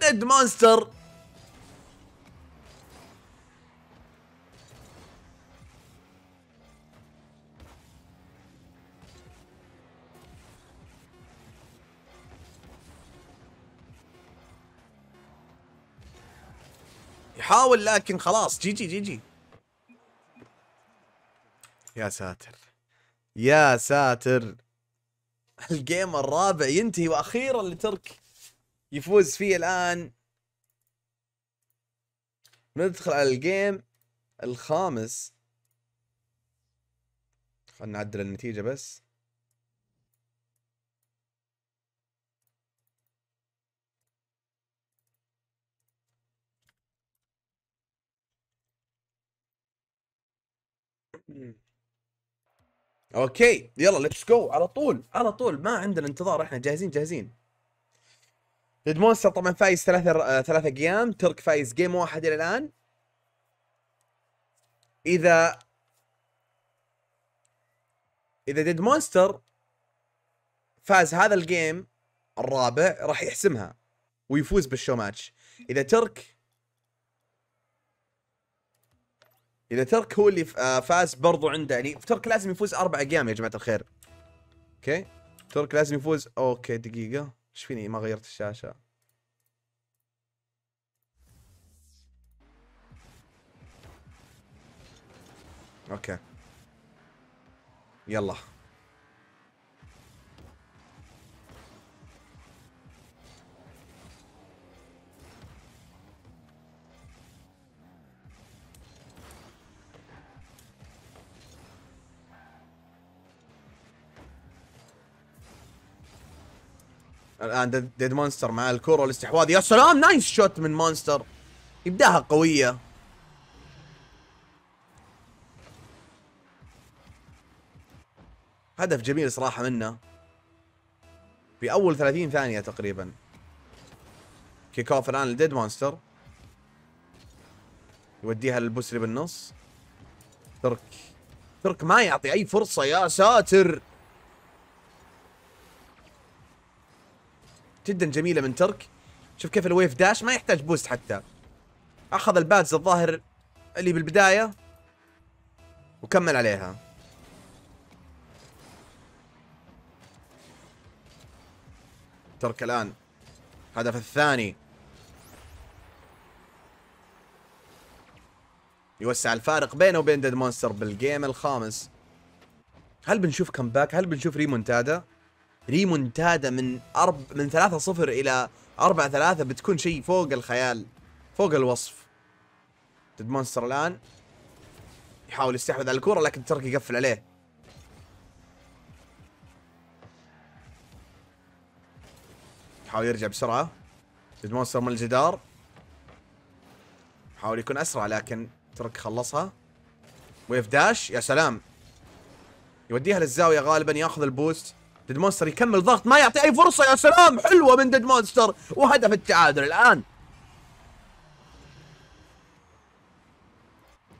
ديد مانستر حاول لكن خلاص جي جي جي جي يا ساتر يا ساتر الجيم الرابع ينتهي واخيرا لترك يفوز فيه الان ندخل على الجيم الخامس خلنا نعدل النتيجه بس اوكي يلا ليتس جو على طول على طول ما عندنا انتظار احنا جاهزين جاهزين ديد مونستر طبعا فايز ثلاثة آه، ثلاثة جيام ترك فايز جيم واحد الى الان اذا اذا ديد مونستر فاز هذا الجيم الرابع راح يحسمها ويفوز بالشو ماتش اذا ترك اذا ترك هو اللي آه، فاز برضو عنده يعني ترك لازم يفوز اربع ايام يا جماعه الخير اوكي ترك لازم يفوز اوكي دقيقه ايش فيني ما غيرت الشاشه اوكي يلا الان ديد مونستر مع الكره والاستحواذ يا سلام نايس شوت من مونستر يبداها قويه هدف جميل صراحه منه في اول 30 ثانيه تقريبا كيك اوف الان لديد مونستر يوديها للبوسري بالنص ترك ترك ما يعطي اي فرصه يا ساتر جدا جميله من ترك شوف كيف الويف داش ما يحتاج بوست حتى اخذ البادز الظاهر اللي بالبدايه وكمل عليها ترك الان هدف الثاني يوسع الفارق بينه وبين ديد مونستر بالجيم الخامس هل بنشوف كمباك هل بنشوف ريمونتادا ريمونتادا من أرب من 3-0 إلى 4-3 بتكون شيء فوق الخيال فوق الوصف ديد مونستر الآن يحاول يستحوذ على الكرة لكن تركي يقفل عليه يحاول يرجع بسرعة ديد مونستر من الجدار يحاول يكون أسرع لكن ترك خلصها ويف داش يا سلام يوديها للزاوية غالبا ياخذ البوست ديد مونستر يكمل ضغط ما يعطي اي فرصه يا سلام حلوه من ديد مونستر وهدف التعادل الان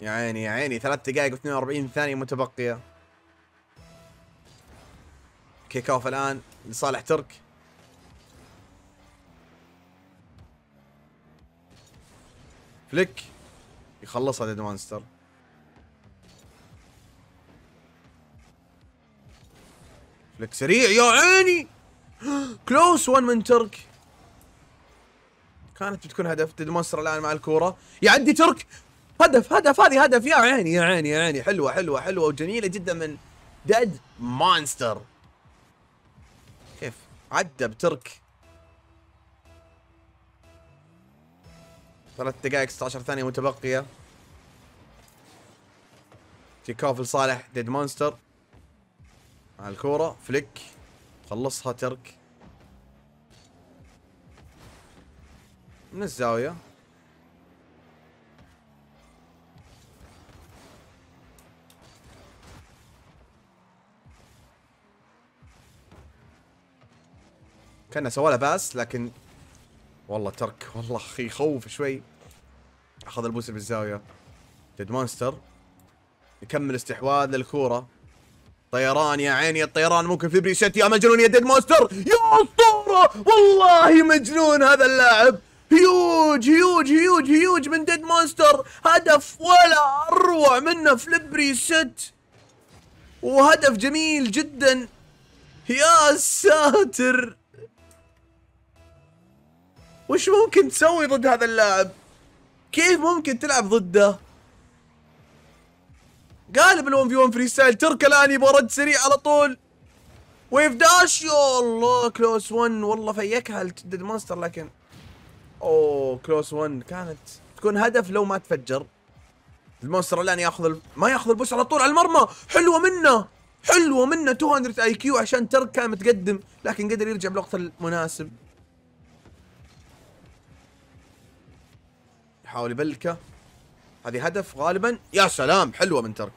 يا عيني يا عيني ثلاث دقائق و42 ثانيه متبقيه كيك اوف الان لصالح ترك فليك يخلصها ديد مونستر لك سريع يا عيني كلوس وان من ترك كانت بتكون هدف ديدمونستر الان مع الكوره يعدي ترك هدف هدف هذه هدف يا عيني يا عيني يا عيني حلوه حلوه حلوه وجميله جدا من ديد مونستر كيف عدى بترك ثلاث دقائق 16 ثانيه متبقيه تيكوف لصالح ديد مونستر مع الكورة فليك خلصها ترك من الزاوية كان سوى له باس لكن والله ترك والله يخوف شوي اخذ البوسه بالزاويه ديد مونستر يكمل استحواذ للكوره طيران يا عيني الطيران ممكن في بريست يا مجنون يا ديد مونستر يا اسطوره والله مجنون هذا اللاعب هيوج هيوج هيوج هيوج من ديد مونستر هدف ولا اروع منه في البريست وهدف جميل جدا يا ساتر وش ممكن تسوي ضد هذا اللاعب كيف ممكن تلعب ضده قالب ال1 في 1 فري ستايل ترك الان يبغى رد سريع على طول ويف داش يا الله كلوس 1 والله فيكها الديد مونستر لكن اوه كلوس 1 كانت تكون هدف لو ما تفجر المونستر الان ياخذ ال... ما ياخذ البوس على طول على المرمى حلوه منه حلوه منه 200 اي كيو عشان ترك كان متقدم لكن قدر يرجع بالوقت المناسب يحاول يبلكه هذه هدف غالبا يا سلام حلوة من ترك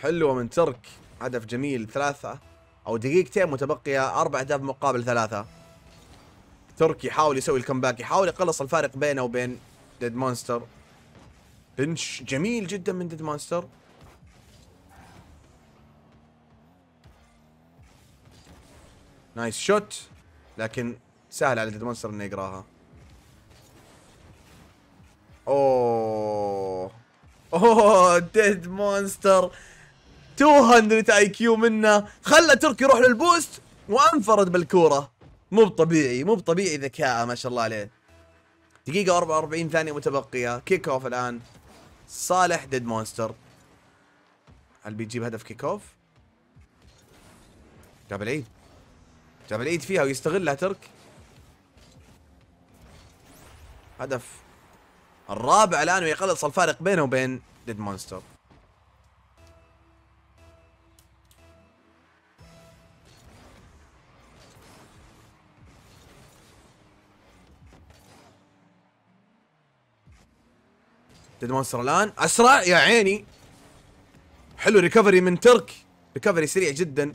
حلوة من ترك هدف جميل ثلاثة أو دقيقتين متبقية أربع أهداف مقابل ثلاثة تركي يحاول يسوي الكمباك يحاول يقلص الفارق بينه وبين ديد مونستر بنش جميل جدا من ديد مونستر نايس شوت لكن سهل على ديد مونستر انه يقراها اوه اوه ديد مونستر 200 اي كيو منه خلى تركي يروح للبوست وانفرد بالكوره مو بطبيعي مو بطبيعي ذكاءه ما شاء الله عليه دقيقة 44 ثانية متبقية كيك اوف الان صالح ديد مونستر هل بيجيب هدف كيك اوف؟ جاب العيد جاب العيد فيها ويستغلها ترك هدف الرابع الآن ويقلص الفارق بينه وبين ديد مونستر ديد مونستر الان اسرع يا عيني حلو ريكفري من ترك ريكفري سريع جدا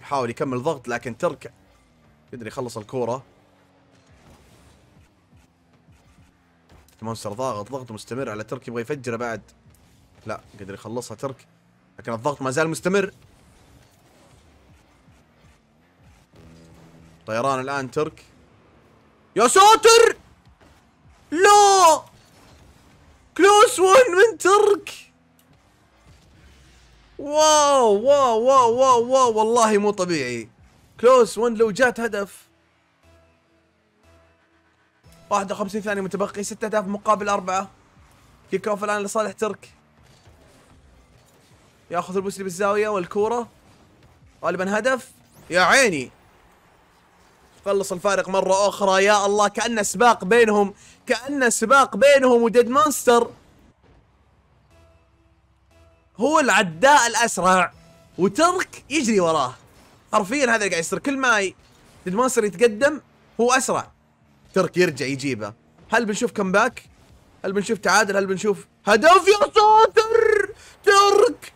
يحاول يكمل ضغط لكن ترك قدر يخلص الكوره المونستر ضاغط ضغط مستمر على ترك يبغى يفجره بعد لا قدر يخلصها ترك لكن الضغط ما زال مستمر طيران الان ترك يا ساتر لا كلوس ون من ترك واو واو واو واو, واو والله مو طبيعي كلوس ون لو جات هدف 51 ثانية متبقي 6000 مقابل 4 كيك أوف الآن لصالح ترك ياخذ البوسلي بالزاوية والكورة غالبا هدف يا عيني خلص الفارق مرة أخرى يا الله كأنه سباق بينهم كأنه سباق بينهم وديد مانستر هو العداء الأسرع وترك يجري وراه حرفيا هذا اللي قاعد يصير كل ما ديد مانستر يتقدم هو أسرع ترك يرجع يجيبه هل بنشوف كمباك هل بنشوف تعادل هل بنشوف هدف يا ساتر ترك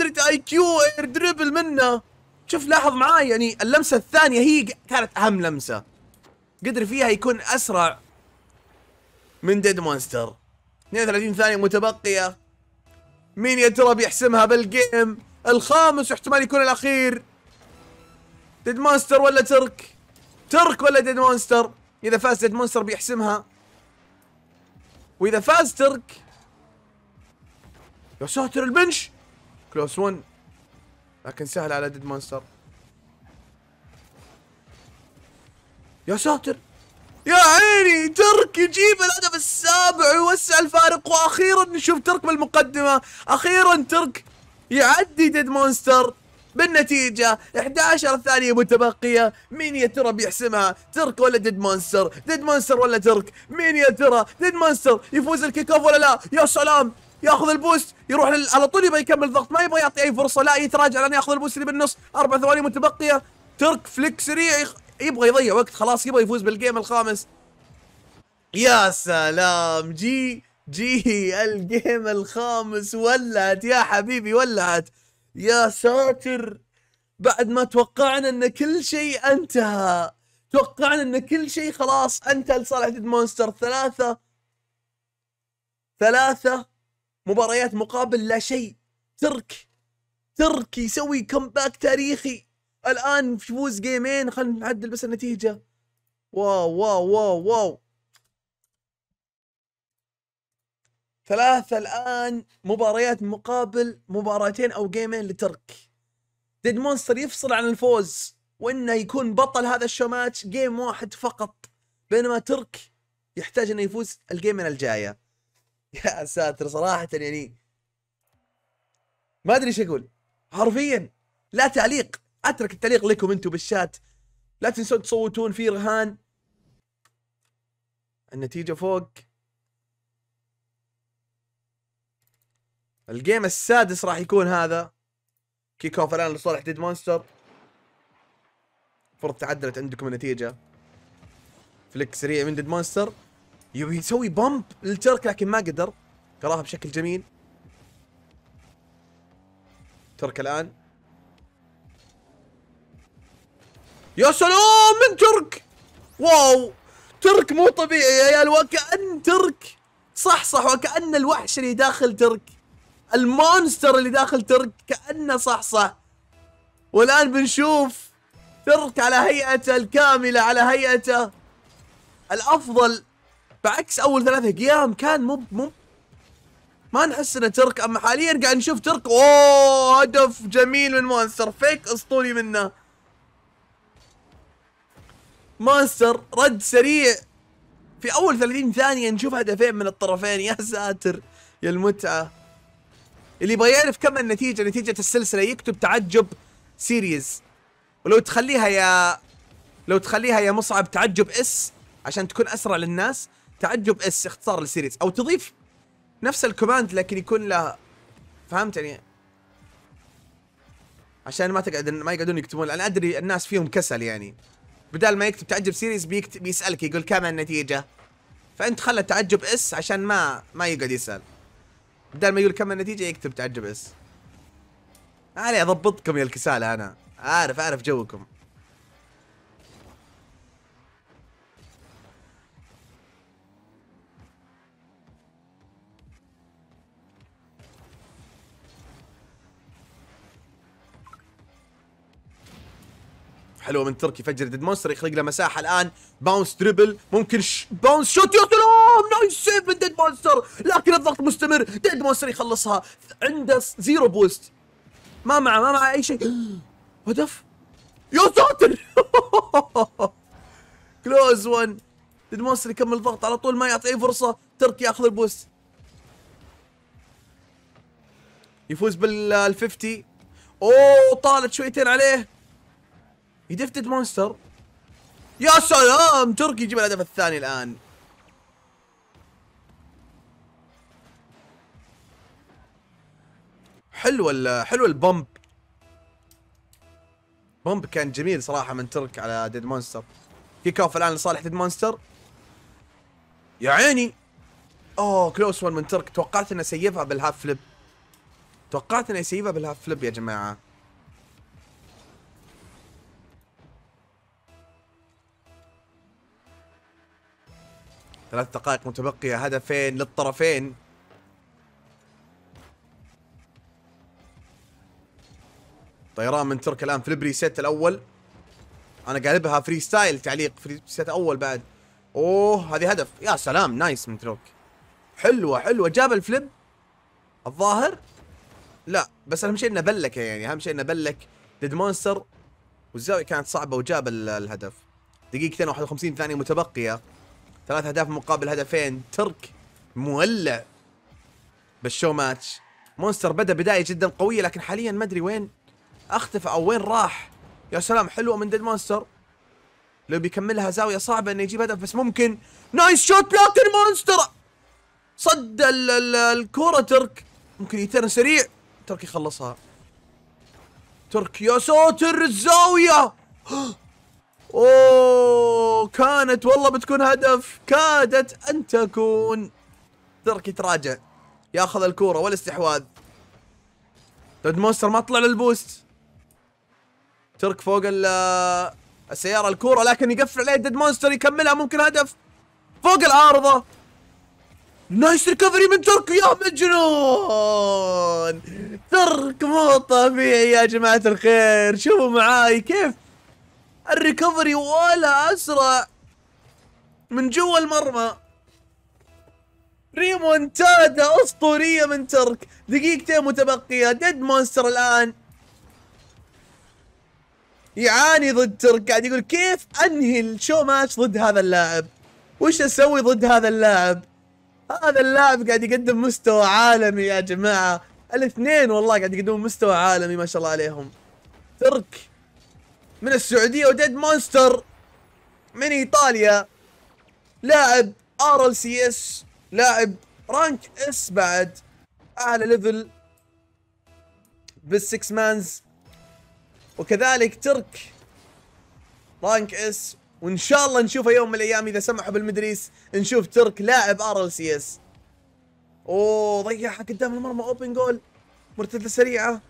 200 اي كيو اير دريبل منه شوف لاحظ معاي يعني اللمسه الثانيه هي كانت اهم لمسه قدر فيها يكون اسرع من ديد مونستر 32 ثانيه متبقيه مين يا ترى بيحسمها بالجيم الخامس واحتمال يكون الاخير ديد مونستر ولا ترك ترك ولا ديد مونستر اذا فاز ديد مونستر بيحسمها واذا فاز ترك يا ساتر البنش كلوس 1 لكن سهل على ديد مونستر يا ساتر يا عيني ترك يجيب الهدف السابع ويوسع الفارق واخيرا نشوف ترك بالمقدمه اخيرا ترك يعدي ديد مونستر بالنتيجة 11 ثانية متبقية مين يا ترى بيحسمها ترك ولا ديد مونستر ديد مونستر ولا ترك مين يا ترى ديد مونستر يفوز الكيك اوف ولا لا يا سلام ياخذ البوست يروح لل... على طول يبغى يكمل ضغط ما يبغى يعطي اي فرصه لا يتراجع لان ياخذ البوست اللي بالنص اربع ثواني متبقيه ترك فليك سريع يبغى يضيع وقت خلاص يبغى يفوز بالجيم الخامس يا سلام جي جي الجيم الخامس ولعت يا حبيبي ولعت يا ساتر بعد ما توقعنا ان كل شيء انتهى توقعنا ان كل شيء خلاص انتهى لصالح ديد مونستر ثلاثة ثلاثة مباريات مقابل لا شيء ترك ترك يسوي كمباك تاريخي الان يفوز جيمين خلينا نعدل بس النتيجة واو واو واو واو ثلاثة الآن مباريات مقابل مباراتين أو جيمين لترك ديد مونستر يفصل عن الفوز وإنه يكون بطل هذا الشو ماتش جيم واحد فقط بينما ترك يحتاج انه يفوز الجيمين الجايه يا ساتر صراحه يعني ما ادري ايش اقول حرفيا لا تعليق اترك التعليق لكم انتم بالشات لا تنسون تصوتون في رهان النتيجه فوق الجيم السادس راح يكون هذا كيك اوف الان لصالح ديد مونستر المفروض تعدلت عندكم النتيجه فليك سريع من ديد مونستر يبي يسوي بامب للترك لكن ما قدر قراها بشكل جميل ترك الان يا سلام من ترك واو ترك مو طبيعي يا عيال وكأن ترك صح صح وكأن الوحش اللي داخل ترك المونستر اللي داخل ترك كأنه صحصح والآن بنشوف ترك على هيئته الكاملة على هيئته الأفضل بعكس أول ثلاثة ايام كان مو مو ما نحس انه ترك اما حاليا قاعد نشوف ترك اوه هدف جميل من مونستر فيك اسطوري منه مونستر رد سريع في اول 30 ثانيه نشوف هدفين من الطرفين يا ساتر يا المتعه اللي يبغى يعرف كم النتيجه نتيجه السلسله يكتب تعجب سيريز ولو تخليها يا لو تخليها يا مصعب تعجب اس عشان تكون اسرع للناس تعجب اس اختصار للسيريز او تضيف نفس الكوماند لكن يكون له فهمت يعني عشان ما تقعد ما يقعدون يكتبون انا ادري الناس فيهم كسل يعني بدال ما يكتب تعجب سيريز بيكتب بيسالك يقول كم النتيجه فانت خلى تعجب اس عشان ما ما يقعد يسال بدل ما يقول كم النتيجه يكتب تعجب اس علي اضبطكم يا الكساله انا عارف عارف جوكم حلوه من تركي فجر ديد مونستر يخلق له مساحه الان باونس دريبل ممكن ش... باونس شوت يا سلام نايس سيف من ديد مونستر لكن الضغط مستمر ديد مونستر يخلصها عنده زيرو بوست ما معه ما معه اي شيء هدف يا ساتر كلوز 1 ديد مونستر يكمل الضغط على طول ما يعطي اي فرصه تركي ياخذ البوست يفوز بال 50 اوه طالت شويتين عليه يدفدد مونستر يا سلام تركي يجيب الهدف الثاني الان حلو حلو البومب بومب كان جميل صراحه من ترك على ديد مونستر كيك اوف الان لصالح ديد مونستر يا عيني اوه كلوس ون من ترك توقعت انه سيفها بالهاف فليب توقعت انه يسيبها بالهاف فليب يا جماعه ثلاث دقائق متبقية هدفين للطرفين طيران من ترك الآن في البريسيت الأول أنا قالبها فري ستايل تعليق فري سيت أول بعد أوه هذه هدف يا سلام نايس من ترك حلوة حلوة جاب الفليب الظاهر لا بس أهم شيء إنه بلكه يعني أهم شيء إنه بلك ديد مونستر والزاوية كانت صعبة وجاب الهدف دقيقتين و51 ثانية متبقية ثلاث اهداف مقابل هدفين ترك مولع بالشو ماتش مونستر بدا بدايه جدا قويه لكن حاليا ما ادري وين اختفى او وين راح يا سلام حلوه من ديد مونستر لو بيكملها زاويه صعبه انه يجيب هدف بس ممكن نايس شوت لكن مونستر صد الكوره ترك ممكن يترن سريع ترك يخلصها ترك يا ساتر الزاويه اوه كانت والله بتكون هدف كادت ان تكون تركي تراجع ياخذ الكوره والاستحواذ دود مونستر ما طلع للبوست ترك فوق السيارة الكورة لكن يقفل عليه ديد مونستر يكملها ممكن هدف فوق العارضة نايس ريكفري من ترك يا مجنون ترك مو طبيعي يا جماعة الخير شوفوا معاي كيف الريكفري ولا اسرع من جوا المرمى ريمونتادا اسطوريه من ترك دقيقتين متبقيه ديد مونستر الان يعاني ضد ترك قاعد يقول كيف انهي الشو ماتش ضد هذا اللاعب وش اسوي ضد هذا اللاعب هذا اللاعب قاعد يقدم مستوى عالمي يا جماعه الاثنين والله قاعد يقدمون مستوى عالمي ما شاء الله عليهم ترك من السعودية وديد مونستر من ايطاليا لاعب ار ال سي اس لاعب رانك اس بعد اعلى ليفل بالسكس مانز وكذلك ترك رانك اس وان شاء الله نشوفه يوم من الايام اذا سمحوا بالمدريس نشوف ترك لاعب ار ال سي اس اوه ضيعها قدام المرمى اوبن جول مرتده سريعه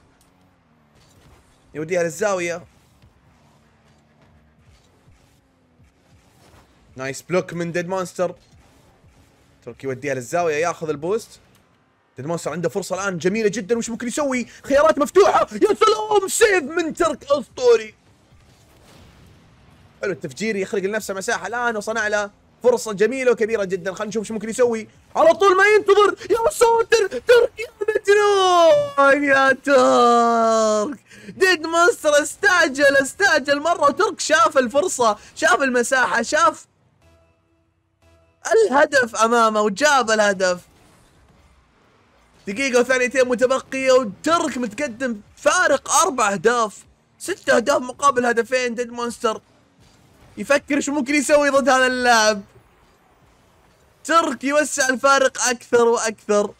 يوديها للزاويه نايس بلوك من ديد مونستر تركي يوديها للزاويه ياخذ البوست ديد مونستر عنده فرصه الان جميله جدا وش ممكن يسوي خيارات مفتوحه يا سلام سيف من ترك اسطوري حلو التفجير يخلق لنفسه مساحه الان وصنع له فرصة جميلة وكبيرة جدا خلينا نشوف شو ممكن يسوي على طول ما ينتظر يا ساتر ترك يا مجنون يا ترك ديد مونستر استعجل استعجل مرة وترك شاف الفرصة شاف المساحة شاف الهدف امامه وجاب الهدف دقيقة وثانيتين متبقية وترك متقدم فارق أربع أهداف ست أهداف مقابل هدفين ديد مونستر يفكر شو ممكن يسوي ضد هذا اللاعب ترك يوسع الفارق أكثر وأكثر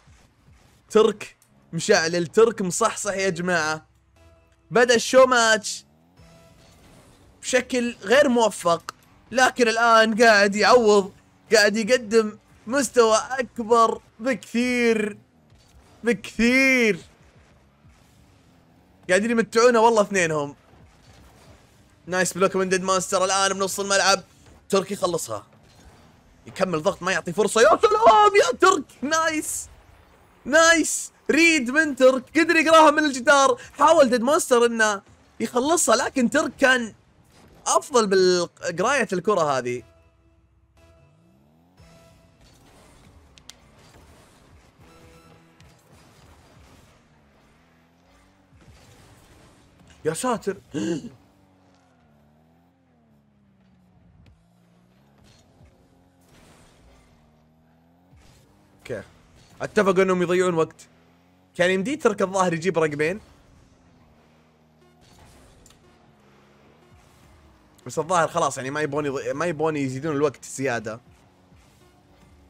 ترك مشعلل ترك مصحصح يا جماعة بدأ الشو ماتش بشكل غير موفق لكن الآن قاعد يعوض قاعد يقدم مستوى اكبر بكثير بكثير قاعدين يمتعونا والله اثنينهم نايس بلوك من ديد ماستر الان بنص الملعب تركي خلصها يكمل ضغط ما يعطي فرصه يا سلام يا ترك نايس نايس ريد من ترك قدر يقراها من الجدار حاول ديد ماستر انه يخلصها لكن ترك كان افضل بقرايه الكره هذه يا ساتر اوكي اتفقوا انهم يضيعون وقت كان يمدي ترك الظاهر يجيب رقمين بس الظاهر خلاص يعني ما يبون يض... ما يبون يزيدون الوقت زياده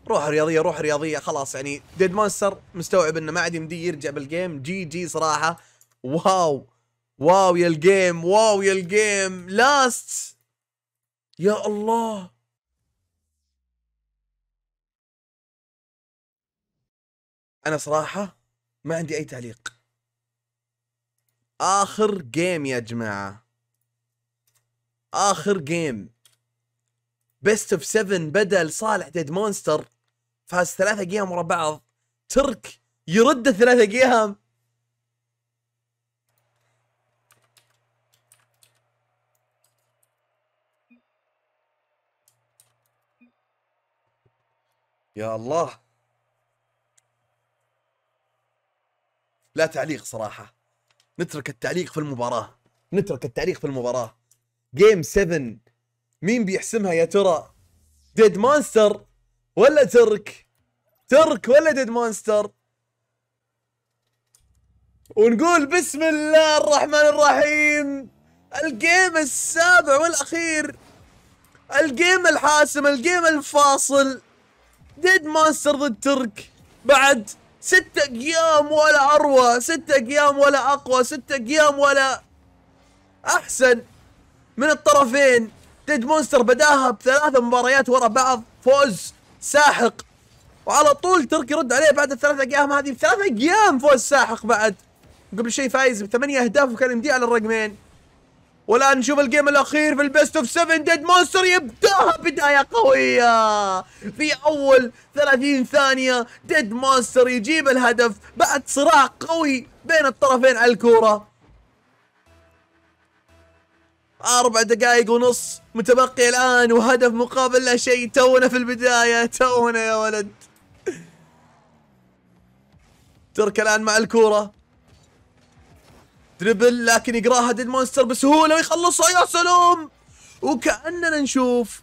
روح رياضيه روح رياضيه خلاص يعني ديد مونستر مستوعب انه ما عاد يمديه يرجع بالجيم جي جي صراحه واو واو يا الجيم واو يا الجيم لاست يا الله انا صراحة ما عندي اي تعليق اخر جيم يا جماعة اخر جيم بيست اوف 7 بدل صالح ديد مونستر فاز ثلاثة جيم ورا بعض ترك يرد ثلاثة جيم يا الله لا تعليق صراحه نترك التعليق في المباراه نترك التعليق في المباراه جيم 7 مين بيحسمها يا ترى ديد مانستر ولا ترك ترك ولا ديد مانستر ونقول بسم الله الرحمن الرحيم الجيم السابع والاخير الجيم الحاسم الجيم الفاصل ديد ماستر ضد ترك بعد ستة ايام ولا اروى ستة ايام ولا اقوى ستة ايام ولا احسن من الطرفين ديد مونستر بداها بثلاثة مباريات ورا بعض فوز ساحق وعلى طول ترك يرد عليه بعد الثلاث ايام هذه بثلاث ايام فوز ساحق بعد قبل شيء فايز بثمانية اهداف وكان يمديه على الرقمين والان نشوف الجيم الاخير في البيست اوف 7 ديد مونستر يبداها بدايه قويه في اول 30 ثانيه ديد مونستر يجيب الهدف بعد صراع قوي بين الطرفين على الكوره أربع دقائق ونص متبقي الآن وهدف مقابل لا شيء تونا في البداية تونا يا ولد ترك الآن مع الكورة دربل لكن يقراها ديد مونستر بسهوله ويخلصها يا سلام وكاننا نشوف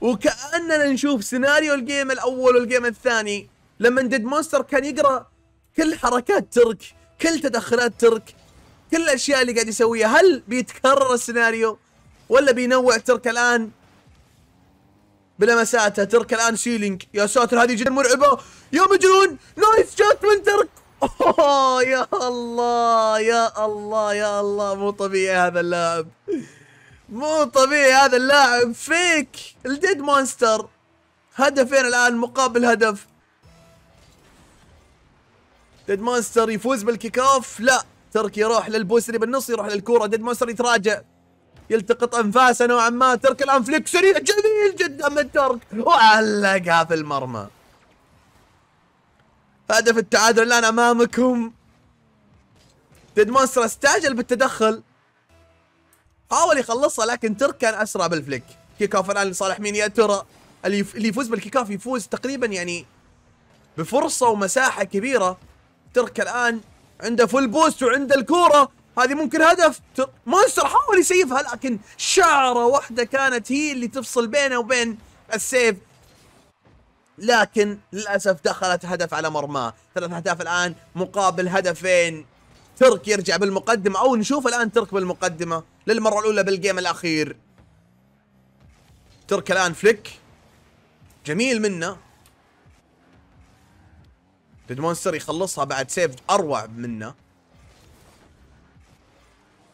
وكاننا نشوف سيناريو الجيم الاول والجيم الثاني لما ديد مونستر كان يقرا كل حركات ترك كل تدخلات ترك كل الاشياء اللي قاعد يسويها هل بيتكرر السيناريو ولا بينوع ترك الان بلمساته ترك الان سيلينج يا ساتر هذه جدا مرعبه يا مجنون نايس جات من ترك اوه يا الله يا الله يا الله مو طبيعي هذا اللاعب مو طبيعي هذا اللاعب فيك الديد مونستر هدفين الان مقابل هدف ديد مونستر يفوز بالكيك اوف لا ترك يروح للبوسري بالنص يروح للكوره ديد مونستر يتراجع يلتقط انفاسه نوعا ما ترك الان سريع جميل جدا من ترك وعلقها في المرمى هدف التعادل الآن أمامكم ديد مونستر استعجل بالتدخل حاول يخلصها لكن ترك كان أسرع بالفليك كيك اوف الآن لصالح مين يا ترى اللي يفوز بالكيك اوف يفوز تقريبا يعني بفرصة ومساحة كبيرة ترك الآن عنده فول بوست وعنده الكورة هذه ممكن هدف مونستر حاول يسيفها لكن شعرة واحدة كانت هي اللي تفصل بينه وبين السيف لكن للأسف دخلت هدف على مرماه ثلاث أهداف الآن مقابل هدفين ترك يرجع بالمقدمة أو نشوف الآن ترك بالمقدمة للمرة الأولى بالجيم الأخير ترك الآن فليك جميل منه ديد مونستر يخلصها بعد سيف أروع منه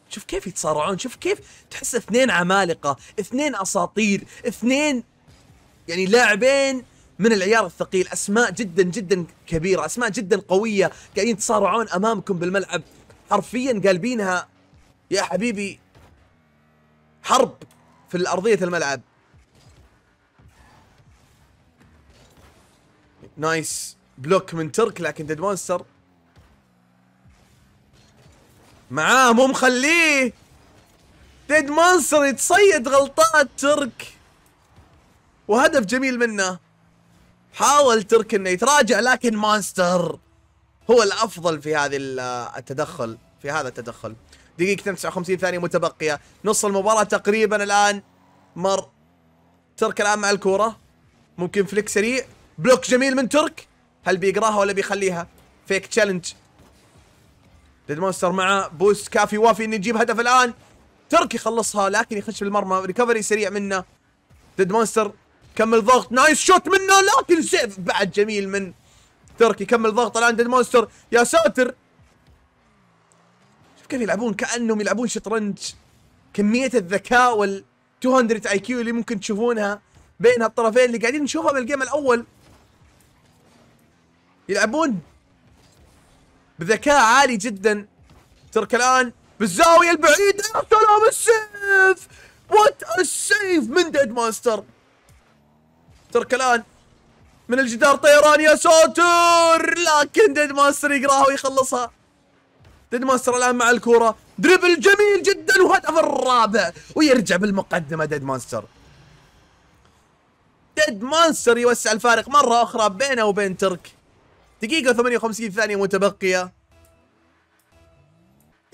شوف كيف يتصارعون شوف كيف تحس اثنين عمالقة اثنين أساطير اثنين يعني لاعبين من العيار الثقيل اسماء جدا جدا كبيره اسماء جدا قويه قاعدين يتصارعون امامكم بالملعب حرفيا قالبينها يا حبيبي حرب في الارضيه الملعب نايس بلوك من ترك لكن ديد مونستر معاه مو مخليه ديد مونستر يتصيد غلطات ترك وهدف جميل منه حاول ترك انه يتراجع لكن مانستر هو الافضل في هذه التدخل في هذا التدخل دقيقة 59 ثانية متبقية نص المباراة تقريبا الآن مر ترك الآن مع الكورة ممكن فليك سريع بلوك جميل من ترك هل بيقراها ولا بيخليها فيك تشالنج ديد مونستر معه بوست كافي وافي انه يجيب هدف الآن ترك يخلصها لكن يخش بالمرمى ريكفري سريع منه ديد مونستر كمل ضغط نايس شوت منه لكن سيف بعد جميل من تركي كمل ضغط الان ديد مونستر يا ساتر شوف كيف يلعبون كانهم يلعبون شطرنج كميه الذكاء وال 200 اي كيو اللي ممكن تشوفونها بين هالطرفين اللي قاعدين نشوفها بالجيم الاول يلعبون بذكاء عالي جدا ترك الان بالزاويه البعيده يا سلام السيف وات السيف من ديد مونستر ترك الان من الجدار طيران يا ساتر لكن ديد ماستر يقراها ويخلصها ديد ماستر الان مع الكوره دربل جميل جدا وهدف الرابع ويرجع بالمقدمه ديد ماستر ديد ماستر يوسع الفارق مره اخرى بينه وبين ترك دقيقه 58 ثانيه متبقيه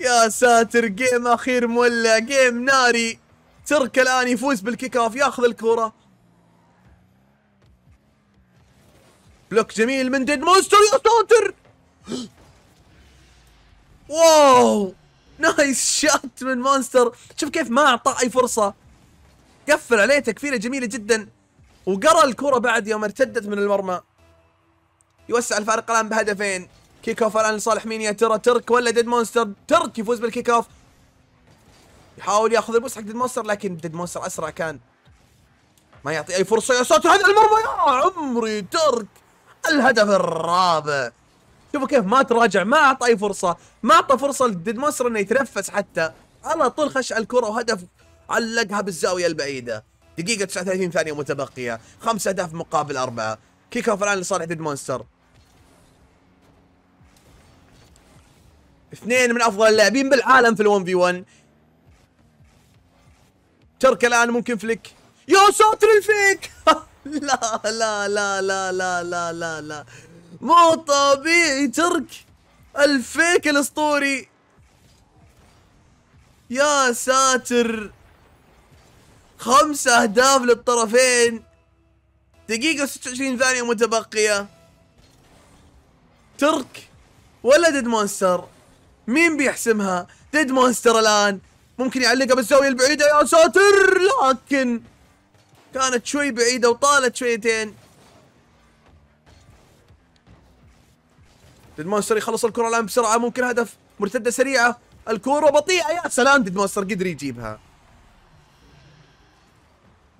يا ساتر جيم اخير مولع جيم ناري ترك الان يفوز بالكيك اوف ياخذ الكوره بلوك جميل من ديد مونستر يا ساتر واو نايس شات من مونستر شوف كيف ما اعطاه اي فرصه قفل عليه تكفيله جميله جدا وقرا الكره بعد يوم ارتدت من المرمى يوسع الفارق الان بهدفين كيك اوف الان لصالح مين يا ترى ترك ولا ديد مونستر ترك يفوز بالكيك اوف يحاول ياخذ البوس حق ديد مونستر لكن ديد مونستر اسرع كان ما يعطي اي فرصه يا ساتر هذا المرمى يا عمري ترك الهدف الرابع شوفوا كيف ما تراجع ما اعطى اي فرصه ما اعطى فرصه للديدموستر انه يتنفس حتى على طول خش على الكره وهدف علقها بالزاويه البعيده دقيقه 39 ثانيه متبقيه خمس اهداف مقابل اربعه كيك اوف الان لصالح مونستر. اثنين من افضل اللاعبين بالعالم في ال1 في 1 ترك الان ممكن فليك يا ساتر الفيك لا لا لا لا لا لا لا لا مو طبيعي ترك الفيك الاسطوري يا ساتر خمس اهداف للطرفين دقيقة و26 ثانية متبقية ترك ولا ديد مونستر مين بيحسمها ديد مونستر الان ممكن يعلقها بالزاوية البعيدة يا ساتر لكن كانت شوي بعيدة وطالت شويتين ديد مونستر يخلص الكرة الآن بسرعة ممكن هدف مرتدة سريعة الكرة بطيئة يا سلام ديد مونستر قدر يجيبها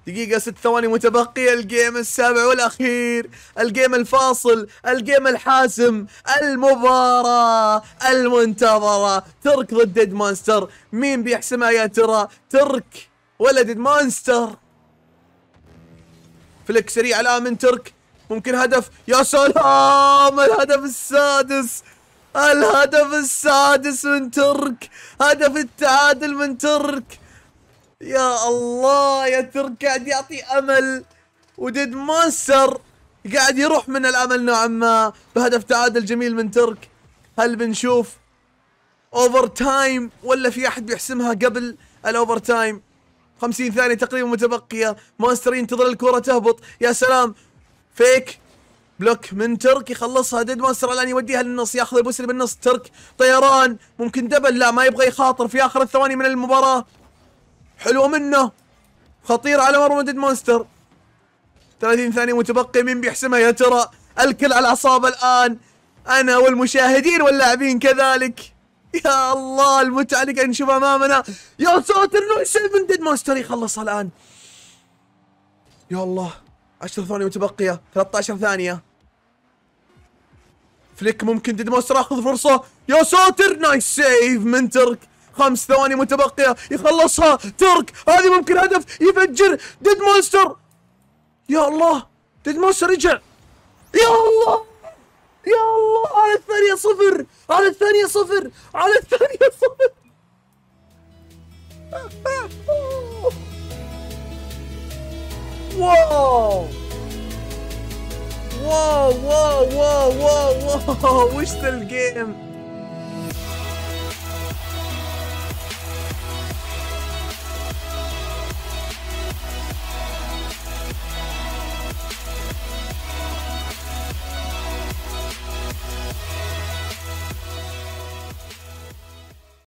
دقيقة ست ثواني متبقية الجيم السابع والأخير الجيم الفاصل الجيم الحاسم المباراة المنتظرة ترك ضد ديد مونستر مين بيحسمها يا ترى ترك ولا ديد مونستر فلك سريع الان من ترك ممكن هدف يا سلام الهدف السادس الهدف السادس من ترك هدف التعادل من ترك يا الله يا ترك قاعد يعطي امل وديد ماستر قاعد يروح من الامل نوعا ما بهدف تعادل جميل من ترك هل بنشوف اوفر تايم ولا في احد بيحسمها قبل الاوفر تايم 50 ثانية تقريبا متبقية ماستر ينتظر الكرة تهبط يا سلام فيك بلوك من ترك يخلصها ديد ماستر الان يوديها للنص ياخذ البوس بالنص ترك طيران ممكن دبل لا ما يبغى يخاطر في اخر الثواني من المباراة حلوة منه خطيرة على مرمى ديد ماستر 30 ثانية متبقية مين بيحسمها يا ترى الكل على الاعصاب الان انا والمشاهدين واللاعبين كذلك يا الله المتعة اللي قاعد نشوفها امامنا يا ساتر سيف من ديد مونستر يخلصها الان يا الله 10 ثواني متبقية 13 ثانية فليك ممكن ديد مونستر اخذ فرصة يا ساتر نايس سيف من ترك خمس ثواني متبقية يخلصها ترك هذه ممكن هدف يفجر ديد مونستر يا الله ديد مونستر رجع يا الله يا الله على الثانية صفر على الثانية صفر على الثانية صفر واو واو واو واو واو واو وش ذا الجيم